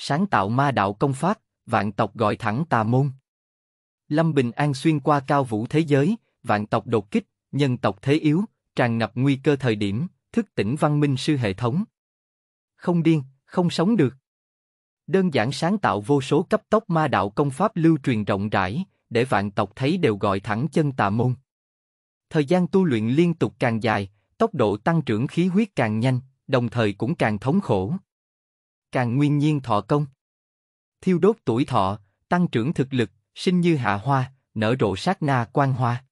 sáng tạo ma đạo công pháp, vạn tộc gọi thẳng tà môn. Lâm Bình An xuyên qua cao vũ thế giới, vạn tộc đột kích, nhân tộc thế yếu, tràn ngập nguy cơ thời điểm, thức tỉnh văn minh sư hệ thống. Không điên, không sống được. Đơn giản sáng tạo vô số cấp tốc ma đạo công pháp lưu truyền rộng rãi, để vạn tộc thấy đều gọi thẳng chân tà môn. Thời gian tu luyện liên tục càng dài, tốc độ tăng trưởng khí huyết càng nhanh, đồng thời cũng càng thống khổ càng nguyên nhiên thọ công. Thiêu đốt tuổi thọ, tăng trưởng thực lực, sinh như hạ hoa, nở rộ sát na quang hoa.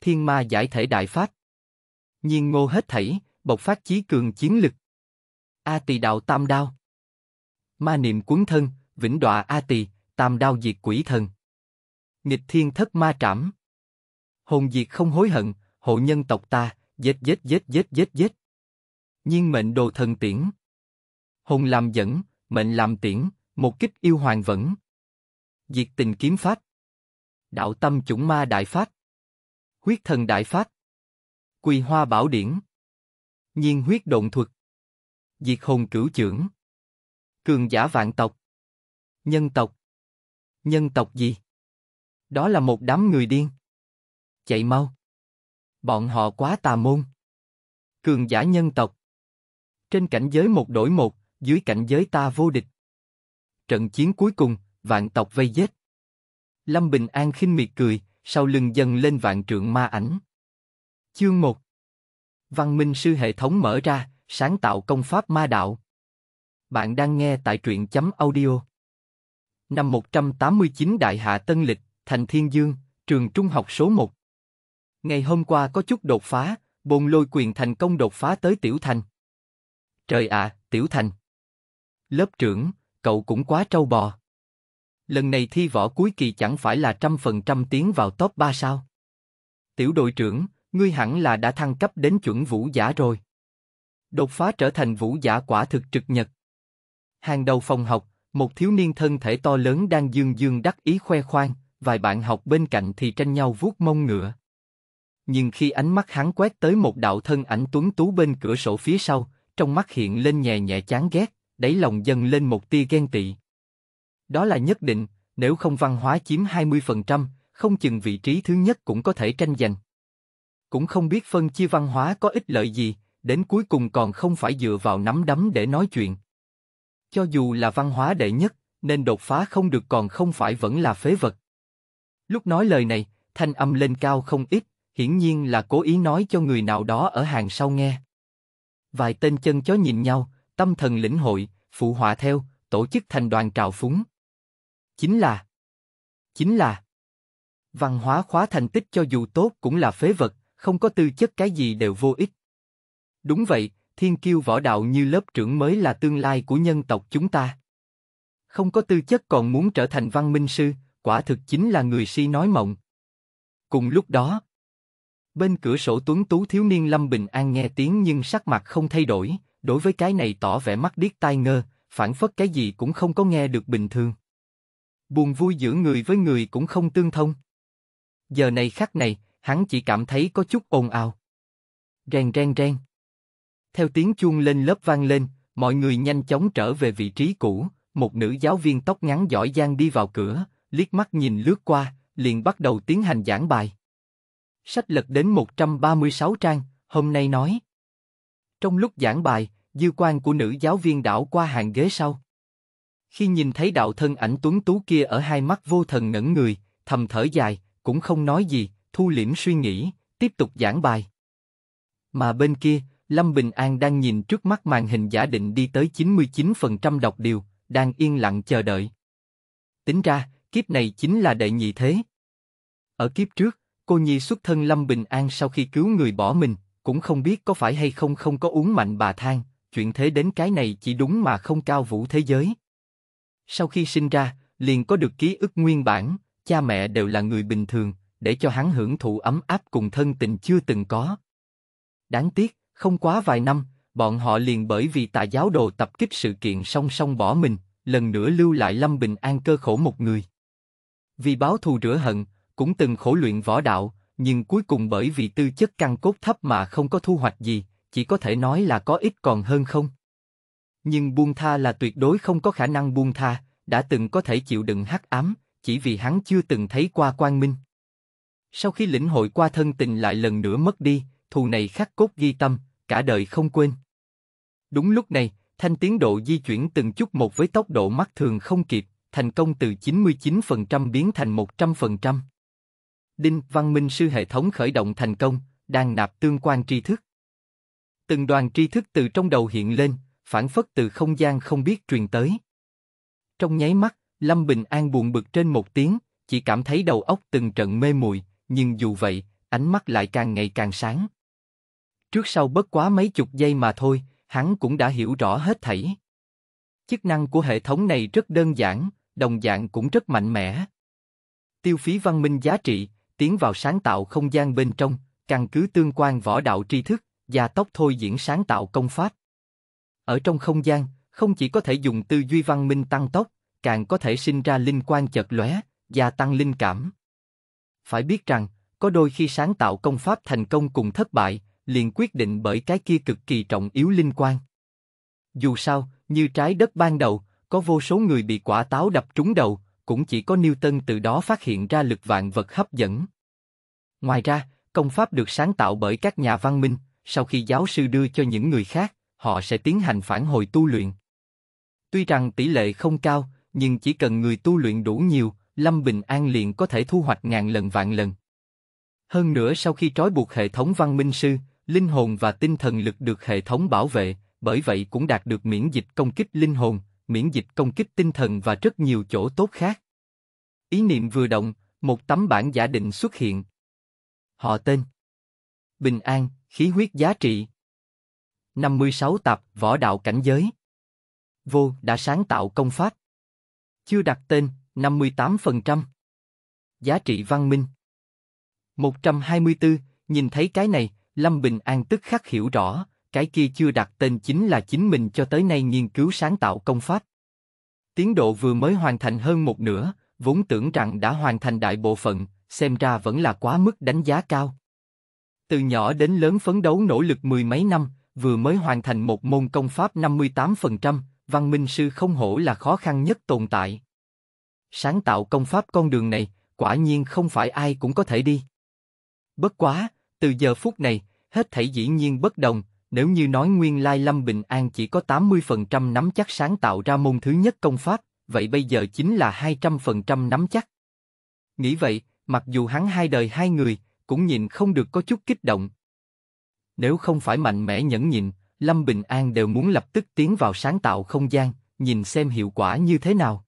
Thiên ma giải thể đại pháp. Nhiên ngô hết thảy, bộc phát chí cường chiến lực. A tỳ đạo tam đao. Ma niệm cuốn thân, vĩnh đọa A tỳ, tam đao diệt quỷ thần. Nghịch thiên thất ma trảm. Hồn diệt không hối hận, hộ nhân tộc ta, giết giết giết giết giết giết. Nhiên mệnh đồ thần tiễn hồn làm dẫn, mệnh làm tiễn, một kích yêu hoàng vẫn. Diệt tình kiếm phát, Đạo tâm chủng ma đại phát, Huyết thần đại phát, Quỳ hoa bảo điển. Nhiên huyết động thuật. Diệt hồn cửu trưởng. Cường giả vạn tộc. Nhân tộc. Nhân tộc gì? Đó là một đám người điên. Chạy mau. Bọn họ quá tà môn. Cường giả nhân tộc. Trên cảnh giới một đổi một, dưới cảnh giới ta vô địch. Trận chiến cuối cùng, vạn tộc vây giết. Lâm Bình An khinh miệt cười, sau lưng dần lên vạn trượng ma ảnh. Chương 1 Văn minh sư hệ thống mở ra, sáng tạo công pháp ma đạo. Bạn đang nghe tại truyện chấm audio. Năm 189 Đại Hạ Tân Lịch, Thành Thiên Dương, trường trung học số 1. Ngày hôm qua có chút đột phá, bồn lôi quyền thành công đột phá tới Tiểu Thành. Trời ạ, à, Tiểu Thành. Lớp trưởng, cậu cũng quá trâu bò. Lần này thi võ cuối kỳ chẳng phải là trăm phần trăm tiến vào top 3 sao? Tiểu đội trưởng, ngươi hẳn là đã thăng cấp đến chuẩn vũ giả rồi. Đột phá trở thành vũ giả quả thực trực nhật. Hàng đầu phòng học, một thiếu niên thân thể to lớn đang dương dương đắc ý khoe khoang, vài bạn học bên cạnh thì tranh nhau vuốt mông ngựa. Nhưng khi ánh mắt hắn quét tới một đạo thân ảnh tuấn tú bên cửa sổ phía sau, trong mắt hiện lên nhẹ nhẹ chán ghét, đẩy lòng dâng lên một tia ghen tị. Đó là nhất định, nếu không văn hóa chiếm 20%, không chừng vị trí thứ nhất cũng có thể tranh giành. Cũng không biết phân chia văn hóa có ích lợi gì, đến cuối cùng còn không phải dựa vào nắm đấm để nói chuyện. Cho dù là văn hóa đệ nhất, nên đột phá không được còn không phải vẫn là phế vật. Lúc nói lời này, thanh âm lên cao không ít, hiển nhiên là cố ý nói cho người nào đó ở hàng sau nghe. Vài tên chân chó nhìn nhau, tâm thần lĩnh hội, phụ họa theo, tổ chức thành đoàn trào phúng. Chính là Chính là Văn hóa khóa thành tích cho dù tốt cũng là phế vật, không có tư chất cái gì đều vô ích. Đúng vậy, thiên kiêu võ đạo như lớp trưởng mới là tương lai của nhân tộc chúng ta. Không có tư chất còn muốn trở thành văn minh sư, quả thực chính là người si nói mộng. Cùng lúc đó, bên cửa sổ tuấn tú thiếu niên Lâm Bình An nghe tiếng nhưng sắc mặt không thay đổi, đối với cái này tỏ vẻ mắt điếc tai ngơ, phản phất cái gì cũng không có nghe được bình thường. Buồn vui giữa người với người cũng không tương thông. Giờ này khắc này, hắn chỉ cảm thấy có chút ồn ào. Rèn rèn rèn. Theo tiếng chuông lên lớp vang lên, mọi người nhanh chóng trở về vị trí cũ, một nữ giáo viên tóc ngắn giỏi giang đi vào cửa, liếc mắt nhìn lướt qua, liền bắt đầu tiến hành giảng bài. Sách lật đến 136 trang, hôm nay nói trong lúc giảng bài, dư quan của nữ giáo viên đảo qua hàng ghế sau. Khi nhìn thấy đạo thân ảnh tuấn tú kia ở hai mắt vô thần ngẩn người, thầm thở dài, cũng không nói gì, thu liễm suy nghĩ, tiếp tục giảng bài. Mà bên kia, Lâm Bình An đang nhìn trước mắt màn hình giả định đi tới 99% đọc điều, đang yên lặng chờ đợi. Tính ra, kiếp này chính là đệ nhị thế. Ở kiếp trước, cô nhi xuất thân Lâm Bình An sau khi cứu người bỏ mình, cũng không biết có phải hay không không có uống mạnh bà than, chuyện thế đến cái này chỉ đúng mà không cao vũ thế giới. Sau khi sinh ra, liền có được ký ức nguyên bản, cha mẹ đều là người bình thường, để cho hắn hưởng thụ ấm áp cùng thân tình chưa từng có. Đáng tiếc, không quá vài năm, bọn họ liền bởi vì tà giáo đồ tập kích sự kiện song song bỏ mình, lần nữa lưu lại Lâm Bình An cơ khổ một người. Vì báo thù rửa hận, cũng từng khổ luyện võ đạo, nhưng cuối cùng bởi vì tư chất căn cốt thấp mà không có thu hoạch gì, chỉ có thể nói là có ít còn hơn không. Nhưng buông tha là tuyệt đối không có khả năng buông tha, đã từng có thể chịu đựng hắc ám, chỉ vì hắn chưa từng thấy qua quang minh. Sau khi lĩnh hội qua thân tình lại lần nữa mất đi, thù này khắc cốt ghi tâm, cả đời không quên. Đúng lúc này, thanh tiến độ di chuyển từng chút một với tốc độ mắt thường không kịp, thành công từ 99% biến thành 100%. Đinh, văn minh sư hệ thống khởi động thành công, đang nạp tương quan tri thức. Từng đoàn tri thức từ trong đầu hiện lên, phản phất từ không gian không biết truyền tới. Trong nháy mắt, Lâm Bình An buồn bực trên một tiếng, chỉ cảm thấy đầu óc từng trận mê muội, nhưng dù vậy, ánh mắt lại càng ngày càng sáng. Trước sau bất quá mấy chục giây mà thôi, hắn cũng đã hiểu rõ hết thảy. Chức năng của hệ thống này rất đơn giản, đồng dạng cũng rất mạnh mẽ. Tiêu phí văn minh giá trị, tiến vào sáng tạo không gian bên trong, căn cứ tương quan võ đạo tri thức, gia tốc thôi diễn sáng tạo công pháp. Ở trong không gian, không chỉ có thể dùng tư duy văn minh tăng tốc, càng có thể sinh ra linh quan chợt lóe, gia tăng linh cảm. Phải biết rằng, có đôi khi sáng tạo công pháp thành công cùng thất bại, liền quyết định bởi cái kia cực kỳ trọng yếu linh quan. Dù sao, như trái đất ban đầu, có vô số người bị quả táo đập trúng đầu, cũng chỉ có Newton từ đó phát hiện ra lực vạn vật hấp dẫn. Ngoài ra, công pháp được sáng tạo bởi các nhà văn minh, sau khi giáo sư đưa cho những người khác, họ sẽ tiến hành phản hồi tu luyện. Tuy rằng tỷ lệ không cao, nhưng chỉ cần người tu luyện đủ nhiều, Lâm Bình An liền có thể thu hoạch ngàn lần vạn lần. Hơn nữa sau khi trói buộc hệ thống văn minh sư, linh hồn và tinh thần lực được hệ thống bảo vệ, bởi vậy cũng đạt được miễn dịch công kích linh hồn, miễn dịch công kích tinh thần và rất nhiều chỗ tốt khác. Ý niệm vừa động, một tấm bản giả định xuất hiện. Họ tên Bình An, khí huyết giá trị 56 tập võ đạo cảnh giới Vô đã sáng tạo công pháp Chưa đặt tên, 58% Giá trị văn minh 124, nhìn thấy cái này, Lâm Bình An tức khắc hiểu rõ, cái kia chưa đặt tên chính là chính mình cho tới nay nghiên cứu sáng tạo công pháp. Tiến độ vừa mới hoàn thành hơn một nửa, vốn tưởng rằng đã hoàn thành đại bộ phận, xem ra vẫn là quá mức đánh giá cao. Từ nhỏ đến lớn phấn đấu nỗ lực mười mấy năm, vừa mới hoàn thành một môn công pháp 58%, văn minh sư không hổ là khó khăn nhất tồn tại. Sáng tạo công pháp con đường này, quả nhiên không phải ai cũng có thể đi. Bất quá, từ giờ phút này, hết thảy dĩ nhiên bất đồng, nếu như nói nguyên lai Lâm Bình An chỉ có 80% nắm chắc sáng tạo ra môn thứ nhất công pháp, vậy bây giờ chính là 200% nắm chắc. Nghĩ vậy, mặc dù hắn hai đời hai người, cũng nhìn không được có chút kích động. Nếu không phải mạnh mẽ nhẫn nhịn, Lâm Bình An đều muốn lập tức tiến vào sáng tạo không gian, nhìn xem hiệu quả như thế nào.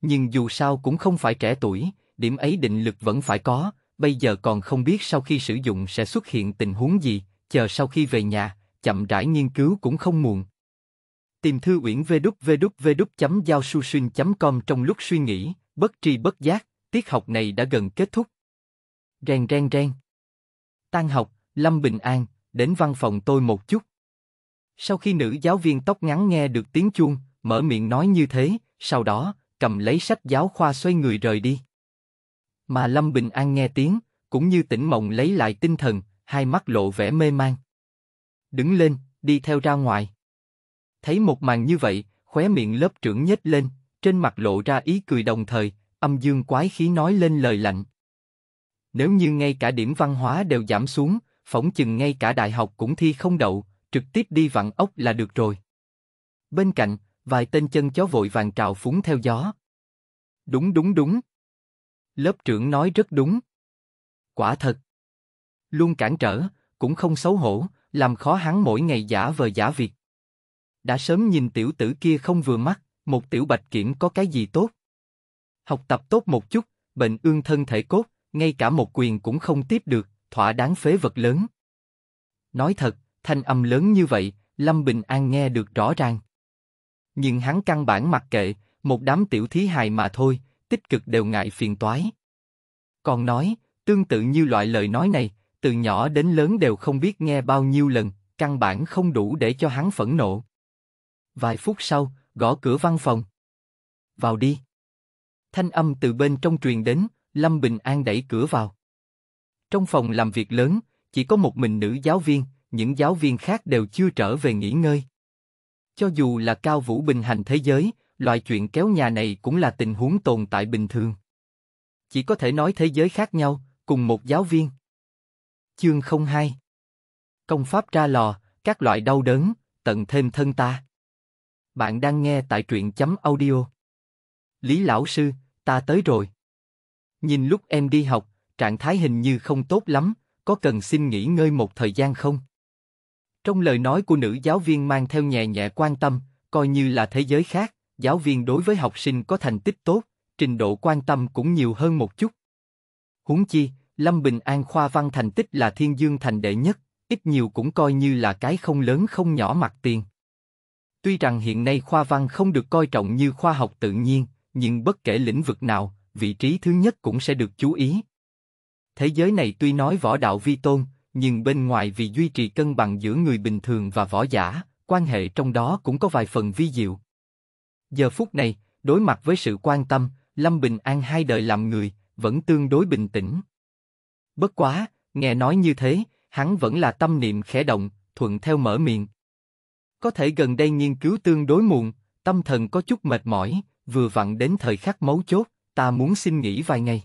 Nhưng dù sao cũng không phải trẻ tuổi, điểm ấy định lực vẫn phải có, bây giờ còn không biết sau khi sử dụng sẽ xuất hiện tình huống gì, chờ sau khi về nhà, chậm rãi nghiên cứu cũng không muộn. Tìm thư uyển www giao com trong lúc suy nghĩ, bất tri bất giác, tiết học này đã gần kết thúc. Rèn rèn rèn. Tan học, Lâm Bình An, đến văn phòng tôi một chút. Sau khi nữ giáo viên tóc ngắn nghe được tiếng chuông, mở miệng nói như thế, sau đó, cầm lấy sách giáo khoa xoay người rời đi. Mà Lâm Bình An nghe tiếng, cũng như tỉnh mộng lấy lại tinh thần, hai mắt lộ vẻ mê mang. Đứng lên, đi theo ra ngoài. Thấy một màn như vậy, khóe miệng lớp trưởng nhếch lên, trên mặt lộ ra ý cười đồng thời, âm dương quái khí nói lên lời lạnh. Nếu như ngay cả điểm văn hóa đều giảm xuống, phỏng chừng ngay cả đại học cũng thi không đậu, trực tiếp đi vặn ốc là được rồi. Bên cạnh, vài tên chân chó vội vàng trào phúng theo gió. Đúng đúng đúng. Lớp trưởng nói rất đúng. Quả thật luôn cản trở, cũng không xấu hổ, làm khó hắn mỗi ngày giả vờ giả việc. Đã sớm nhìn tiểu tử kia không vừa mắt, một tiểu bạch kiểm có cái gì tốt. Học tập tốt một chút, bệnh ương thân thể cốt, ngay cả một quyền cũng không tiếp được, thỏa đáng phế vật lớn. Nói thật, thanh âm lớn như vậy, Lâm Bình An nghe được rõ ràng. Nhưng hắn căn bản mặc kệ, một đám tiểu thí hài mà thôi, tích cực đều ngại phiền toái. Còn nói, tương tự như loại lời nói này, từ nhỏ đến lớn đều không biết nghe bao nhiêu lần, căn bản không đủ để cho hắn phẫn nộ. Vài phút sau, gõ cửa văn phòng. Vào đi. Thanh âm từ bên trong truyền đến, Lâm Bình An đẩy cửa vào. Trong phòng làm việc lớn, chỉ có một mình nữ giáo viên, những giáo viên khác đều chưa trở về nghỉ ngơi. Cho dù là cao vũ bình hành thế giới, loại chuyện kéo nhà này cũng là tình huống tồn tại bình thường. Chỉ có thể nói thế giới khác nhau, cùng một giáo viên. Chương không hai Công pháp ra lò, các loại đau đớn, tận thêm thân ta. Bạn đang nghe tại truyện chấm audio. Lý lão sư, ta tới rồi. Nhìn lúc em đi học, trạng thái hình như không tốt lắm, có cần xin nghỉ ngơi một thời gian không? Trong lời nói của nữ giáo viên mang theo nhẹ nhẹ quan tâm, coi như là thế giới khác, giáo viên đối với học sinh có thành tích tốt, trình độ quan tâm cũng nhiều hơn một chút. Huống chi, Lâm Bình An khoa văn thành tích là thiên dương thành đệ nhất, ít nhiều cũng coi như là cái không lớn không nhỏ mặt tiền. Tuy rằng hiện nay khoa văn không được coi trọng như khoa học tự nhiên, nhưng bất kể lĩnh vực nào, vị trí thứ nhất cũng sẽ được chú ý. Thế giới này tuy nói võ đạo vi tôn, nhưng bên ngoài vì duy trì cân bằng giữa người bình thường và võ giả, quan hệ trong đó cũng có vài phần vi diệu. Giờ phút này, đối mặt với sự quan tâm, Lâm Bình An hai đời làm người, vẫn tương đối bình tĩnh. Bất quá, nghe nói như thế, hắn vẫn là tâm niệm khẽ động, thuận theo mở miệng. Có thể gần đây nghiên cứu tương đối muộn, tâm thần có chút mệt mỏi, vừa vặn đến thời khắc mấu chốt, ta muốn xin nghỉ vài ngày.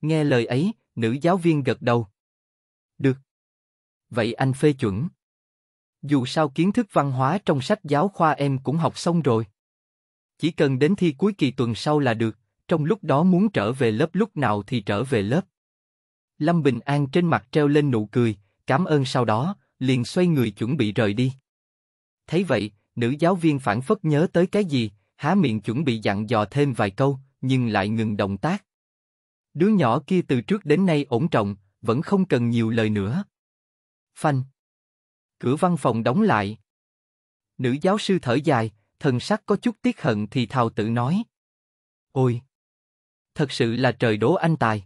Nghe lời ấy, nữ giáo viên gật đầu. Được. Vậy anh phê chuẩn. Dù sao kiến thức văn hóa trong sách giáo khoa em cũng học xong rồi. Chỉ cần đến thi cuối kỳ tuần sau là được, trong lúc đó muốn trở về lớp lúc nào thì trở về lớp. Lâm Bình An trên mặt treo lên nụ cười, cảm ơn sau đó, liền xoay người chuẩn bị rời đi. Thấy vậy, nữ giáo viên phản phất nhớ tới cái gì, há miệng chuẩn bị dặn dò thêm vài câu, nhưng lại ngừng động tác. Đứa nhỏ kia từ trước đến nay ổn trọng, vẫn không cần nhiều lời nữa. Phanh. Cửa văn phòng đóng lại. Nữ giáo sư thở dài, thần sắc có chút tiếc hận thì thào tự nói. Ôi! Thật sự là trời đố anh tài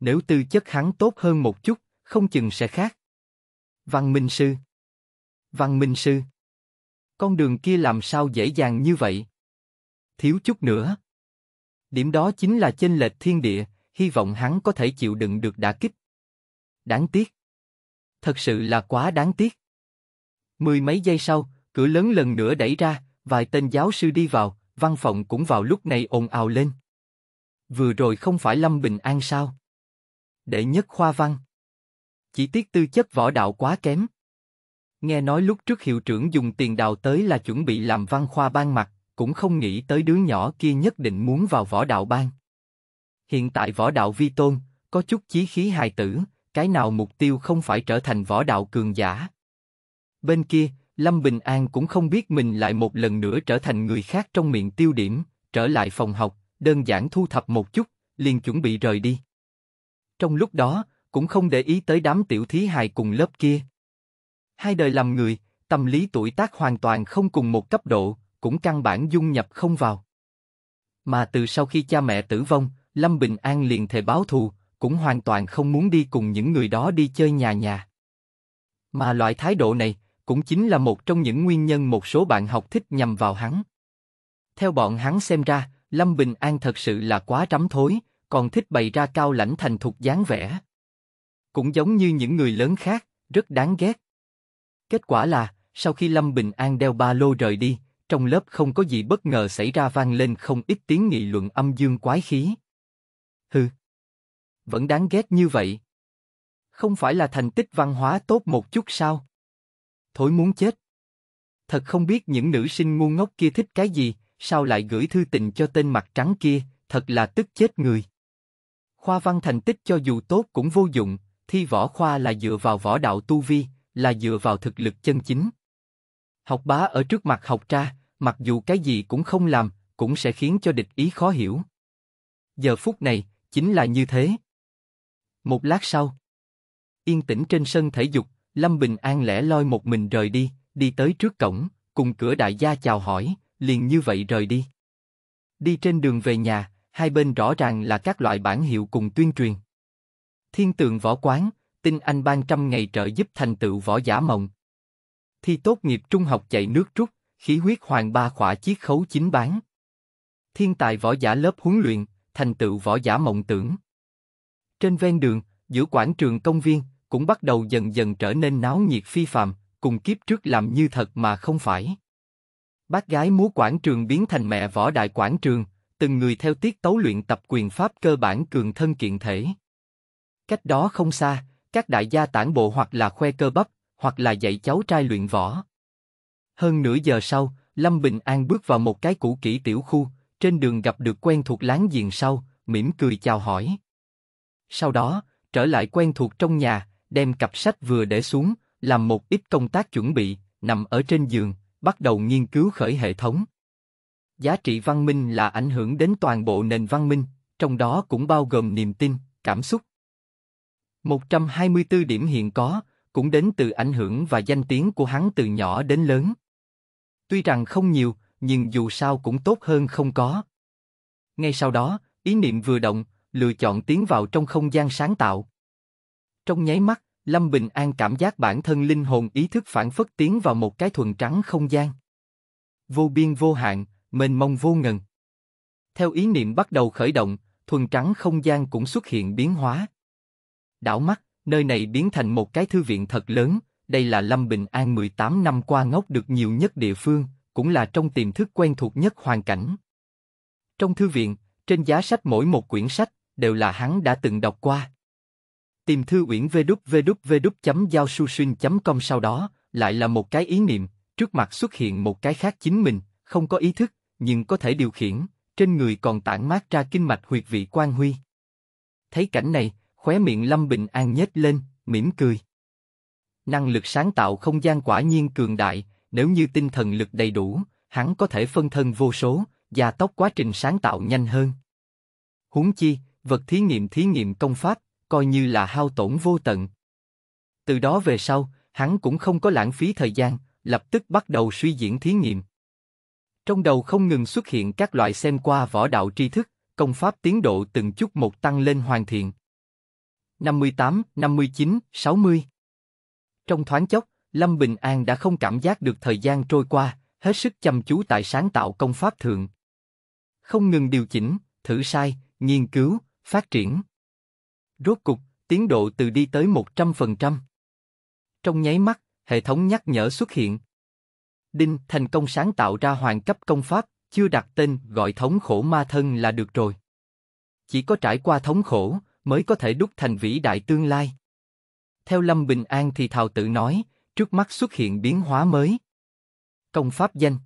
nếu tư chất hắn tốt hơn một chút, không chừng sẽ khác. Văn Minh Sư Văn Minh Sư Con đường kia làm sao dễ dàng như vậy? Thiếu chút nữa. Điểm đó chính là chênh lệch thiên địa, hy vọng hắn có thể chịu đựng được đả kích. Đáng tiếc. Thật sự là quá đáng tiếc. Mười mấy giây sau, cửa lớn lần nữa đẩy ra, vài tên giáo sư đi vào, văn phòng cũng vào lúc này ồn ào lên. Vừa rồi không phải Lâm Bình An sao? đệ nhất khoa văn. Chỉ tiếc tư chất võ đạo quá kém. Nghe nói lúc trước hiệu trưởng dùng tiền đào tới là chuẩn bị làm văn khoa ban mặt, cũng không nghĩ tới đứa nhỏ kia nhất định muốn vào võ đạo ban. Hiện tại võ đạo vi tôn, có chút chí khí hài tử, cái nào mục tiêu không phải trở thành võ đạo cường giả. Bên kia, Lâm Bình An cũng không biết mình lại một lần nữa trở thành người khác trong miệng tiêu điểm, trở lại phòng học, đơn giản thu thập một chút, liền chuẩn bị rời đi. Trong lúc đó, cũng không để ý tới đám tiểu thí hài cùng lớp kia. Hai đời làm người, tâm lý tuổi tác hoàn toàn không cùng một cấp độ, cũng căn bản dung nhập không vào. Mà từ sau khi cha mẹ tử vong, Lâm Bình An liền thề báo thù, cũng hoàn toàn không muốn đi cùng những người đó đi chơi nhà nhà. Mà loại thái độ này, cũng chính là một trong những nguyên nhân một số bạn học thích nhầm vào hắn. Theo bọn hắn xem ra, Lâm Bình An thật sự là quá trắm thối, còn thích bày ra cao lãnh thành thục dáng vẻ. Cũng giống như những người lớn khác, rất đáng ghét. Kết quả là, sau khi Lâm Bình An đeo ba lô rời đi, trong lớp không có gì bất ngờ xảy ra vang lên không ít tiếng nghị luận âm dương quái khí. Hừ, vẫn đáng ghét như vậy. Không phải là thành tích văn hóa tốt một chút sao? Thối muốn chết. Thật không biết những nữ sinh ngu ngốc kia thích cái gì, sao lại gửi thư tình cho tên mặt trắng kia, thật là tức chết người khoa văn thành tích cho dù tốt cũng vô dụng, thi võ khoa là dựa vào võ đạo tu vi, là dựa vào thực lực chân chính. Học bá ở trước mặt học tra, mặc dù cái gì cũng không làm, cũng sẽ khiến cho địch ý khó hiểu. Giờ phút này, chính là như thế. Một lát sau, yên tĩnh trên sân thể dục, Lâm Bình An lẻ loi một mình rời đi, đi tới trước cổng, cùng cửa đại gia chào hỏi, liền như vậy rời đi. Đi trên đường về nhà, hai bên rõ ràng là các loại bản hiệu cùng tuyên truyền. Thiên tượng võ quán, tin anh ban trăm ngày trợ giúp thành tựu võ giả mộng. Thi tốt nghiệp trung học chạy nước rút, khí huyết hoàng ba khỏa chiết khấu chính bán. Thiên tài võ giả lớp huấn luyện, thành tựu võ giả mộng tưởng. Trên ven đường, giữa quảng trường công viên, cũng bắt đầu dần dần trở nên náo nhiệt phi phàm, cùng kiếp trước làm như thật mà không phải. Bác gái múa quảng trường biến thành mẹ võ đại quảng trường, từng người theo tiết tấu luyện tập quyền pháp cơ bản cường thân kiện thể. Cách đó không xa, các đại gia tản bộ hoặc là khoe cơ bắp, hoặc là dạy cháu trai luyện võ. Hơn nửa giờ sau, Lâm Bình An bước vào một cái cũ kỹ tiểu khu, trên đường gặp được quen thuộc láng giềng sau, mỉm cười chào hỏi. Sau đó, trở lại quen thuộc trong nhà, đem cặp sách vừa để xuống, làm một ít công tác chuẩn bị, nằm ở trên giường, bắt đầu nghiên cứu khởi hệ thống giá trị văn minh là ảnh hưởng đến toàn bộ nền văn minh, trong đó cũng bao gồm niềm tin, cảm xúc. 124 điểm hiện có, cũng đến từ ảnh hưởng và danh tiếng của hắn từ nhỏ đến lớn. Tuy rằng không nhiều, nhưng dù sao cũng tốt hơn không có. Ngay sau đó, ý niệm vừa động, lựa chọn tiến vào trong không gian sáng tạo. Trong nháy mắt, Lâm Bình An cảm giác bản thân linh hồn ý thức phản phất tiến vào một cái thuần trắng không gian. Vô biên vô hạn, mênh mông vô ngần. Theo ý niệm bắt đầu khởi động, thuần trắng không gian cũng xuất hiện biến hóa. Đảo mắt, nơi này biến thành một cái thư viện thật lớn, đây là Lâm Bình An 18 năm qua ngốc được nhiều nhất địa phương, cũng là trong tiềm thức quen thuộc nhất hoàn cảnh. Trong thư viện, trên giá sách mỗi một quyển sách đều là hắn đã từng đọc qua. Tìm thư uyển www.giao.com sau đó, lại là một cái ý niệm, trước mặt xuất hiện một cái khác chính mình, không có ý thức, nhưng có thể điều khiển, trên người còn tản mát ra kinh mạch huyệt vị quan huy. Thấy cảnh này, khóe miệng Lâm Bình An nhếch lên, mỉm cười. Năng lực sáng tạo không gian quả nhiên cường đại, nếu như tinh thần lực đầy đủ, hắn có thể phân thân vô số, gia tốc quá trình sáng tạo nhanh hơn. Huống chi, vật thí nghiệm thí nghiệm công pháp, coi như là hao tổn vô tận. Từ đó về sau, hắn cũng không có lãng phí thời gian, lập tức bắt đầu suy diễn thí nghiệm. Trong đầu không ngừng xuất hiện các loại xem qua võ đạo tri thức, công pháp tiến độ từng chút một tăng lên hoàn thiện. 58, 59, 60 Trong thoáng chốc, Lâm Bình An đã không cảm giác được thời gian trôi qua, hết sức chăm chú tại sáng tạo công pháp thượng. Không ngừng điều chỉnh, thử sai, nghiên cứu, phát triển. Rốt cục, tiến độ từ đi tới 100%. Trong nháy mắt, hệ thống nhắc nhở xuất hiện. Đinh, thành công sáng tạo ra hoàng cấp công pháp, chưa đặt tên gọi thống khổ ma thân là được rồi. Chỉ có trải qua thống khổ, mới có thể đúc thành vĩ đại tương lai. Theo Lâm Bình An thì Thào tự nói, trước mắt xuất hiện biến hóa mới. Công pháp danh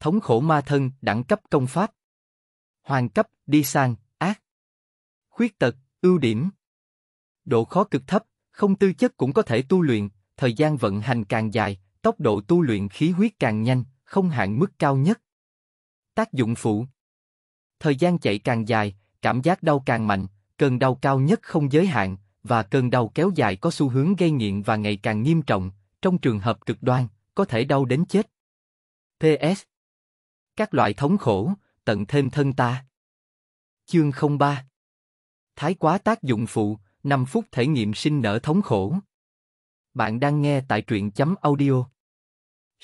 Thống khổ ma thân, đẳng cấp công pháp Hoàng cấp, đi sang, ác Khuyết tật, ưu điểm Độ khó cực thấp, không tư chất cũng có thể tu luyện, thời gian vận hành càng dài, Tốc độ tu luyện khí huyết càng nhanh, không hạn mức cao nhất. Tác dụng phụ Thời gian chạy càng dài, cảm giác đau càng mạnh, cơn đau cao nhất không giới hạn, và cơn đau kéo dài có xu hướng gây nghiện và ngày càng nghiêm trọng, trong trường hợp cực đoan, có thể đau đến chết. PS Các loại thống khổ, tận thêm thân ta. Chương 03 Thái quá tác dụng phụ, 5 phút thể nghiệm sinh nở thống khổ. Bạn đang nghe tại truyện chấm audio.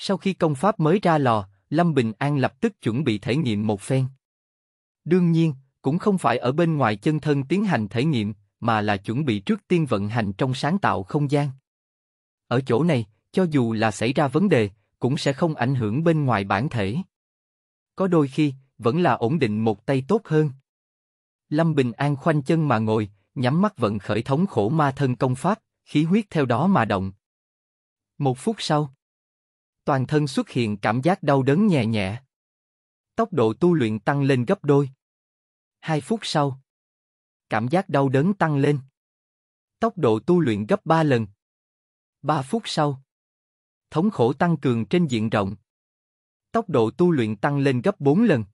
Sau khi công pháp mới ra lò, Lâm Bình An lập tức chuẩn bị thể nghiệm một phen. Đương nhiên, cũng không phải ở bên ngoài chân thân tiến hành thể nghiệm, mà là chuẩn bị trước tiên vận hành trong sáng tạo không gian. Ở chỗ này, cho dù là xảy ra vấn đề, cũng sẽ không ảnh hưởng bên ngoài bản thể. Có đôi khi, vẫn là ổn định một tay tốt hơn. Lâm Bình An khoanh chân mà ngồi, nhắm mắt vận khởi thống khổ ma thân công pháp, khí huyết theo đó mà động. Một phút sau, toàn thân xuất hiện cảm giác đau đớn nhẹ nhẹ. Tốc độ tu luyện tăng lên gấp đôi. Hai phút sau, cảm giác đau đớn tăng lên. Tốc độ tu luyện gấp ba lần. Ba phút sau, thống khổ tăng cường trên diện rộng. Tốc độ tu luyện tăng lên gấp bốn lần.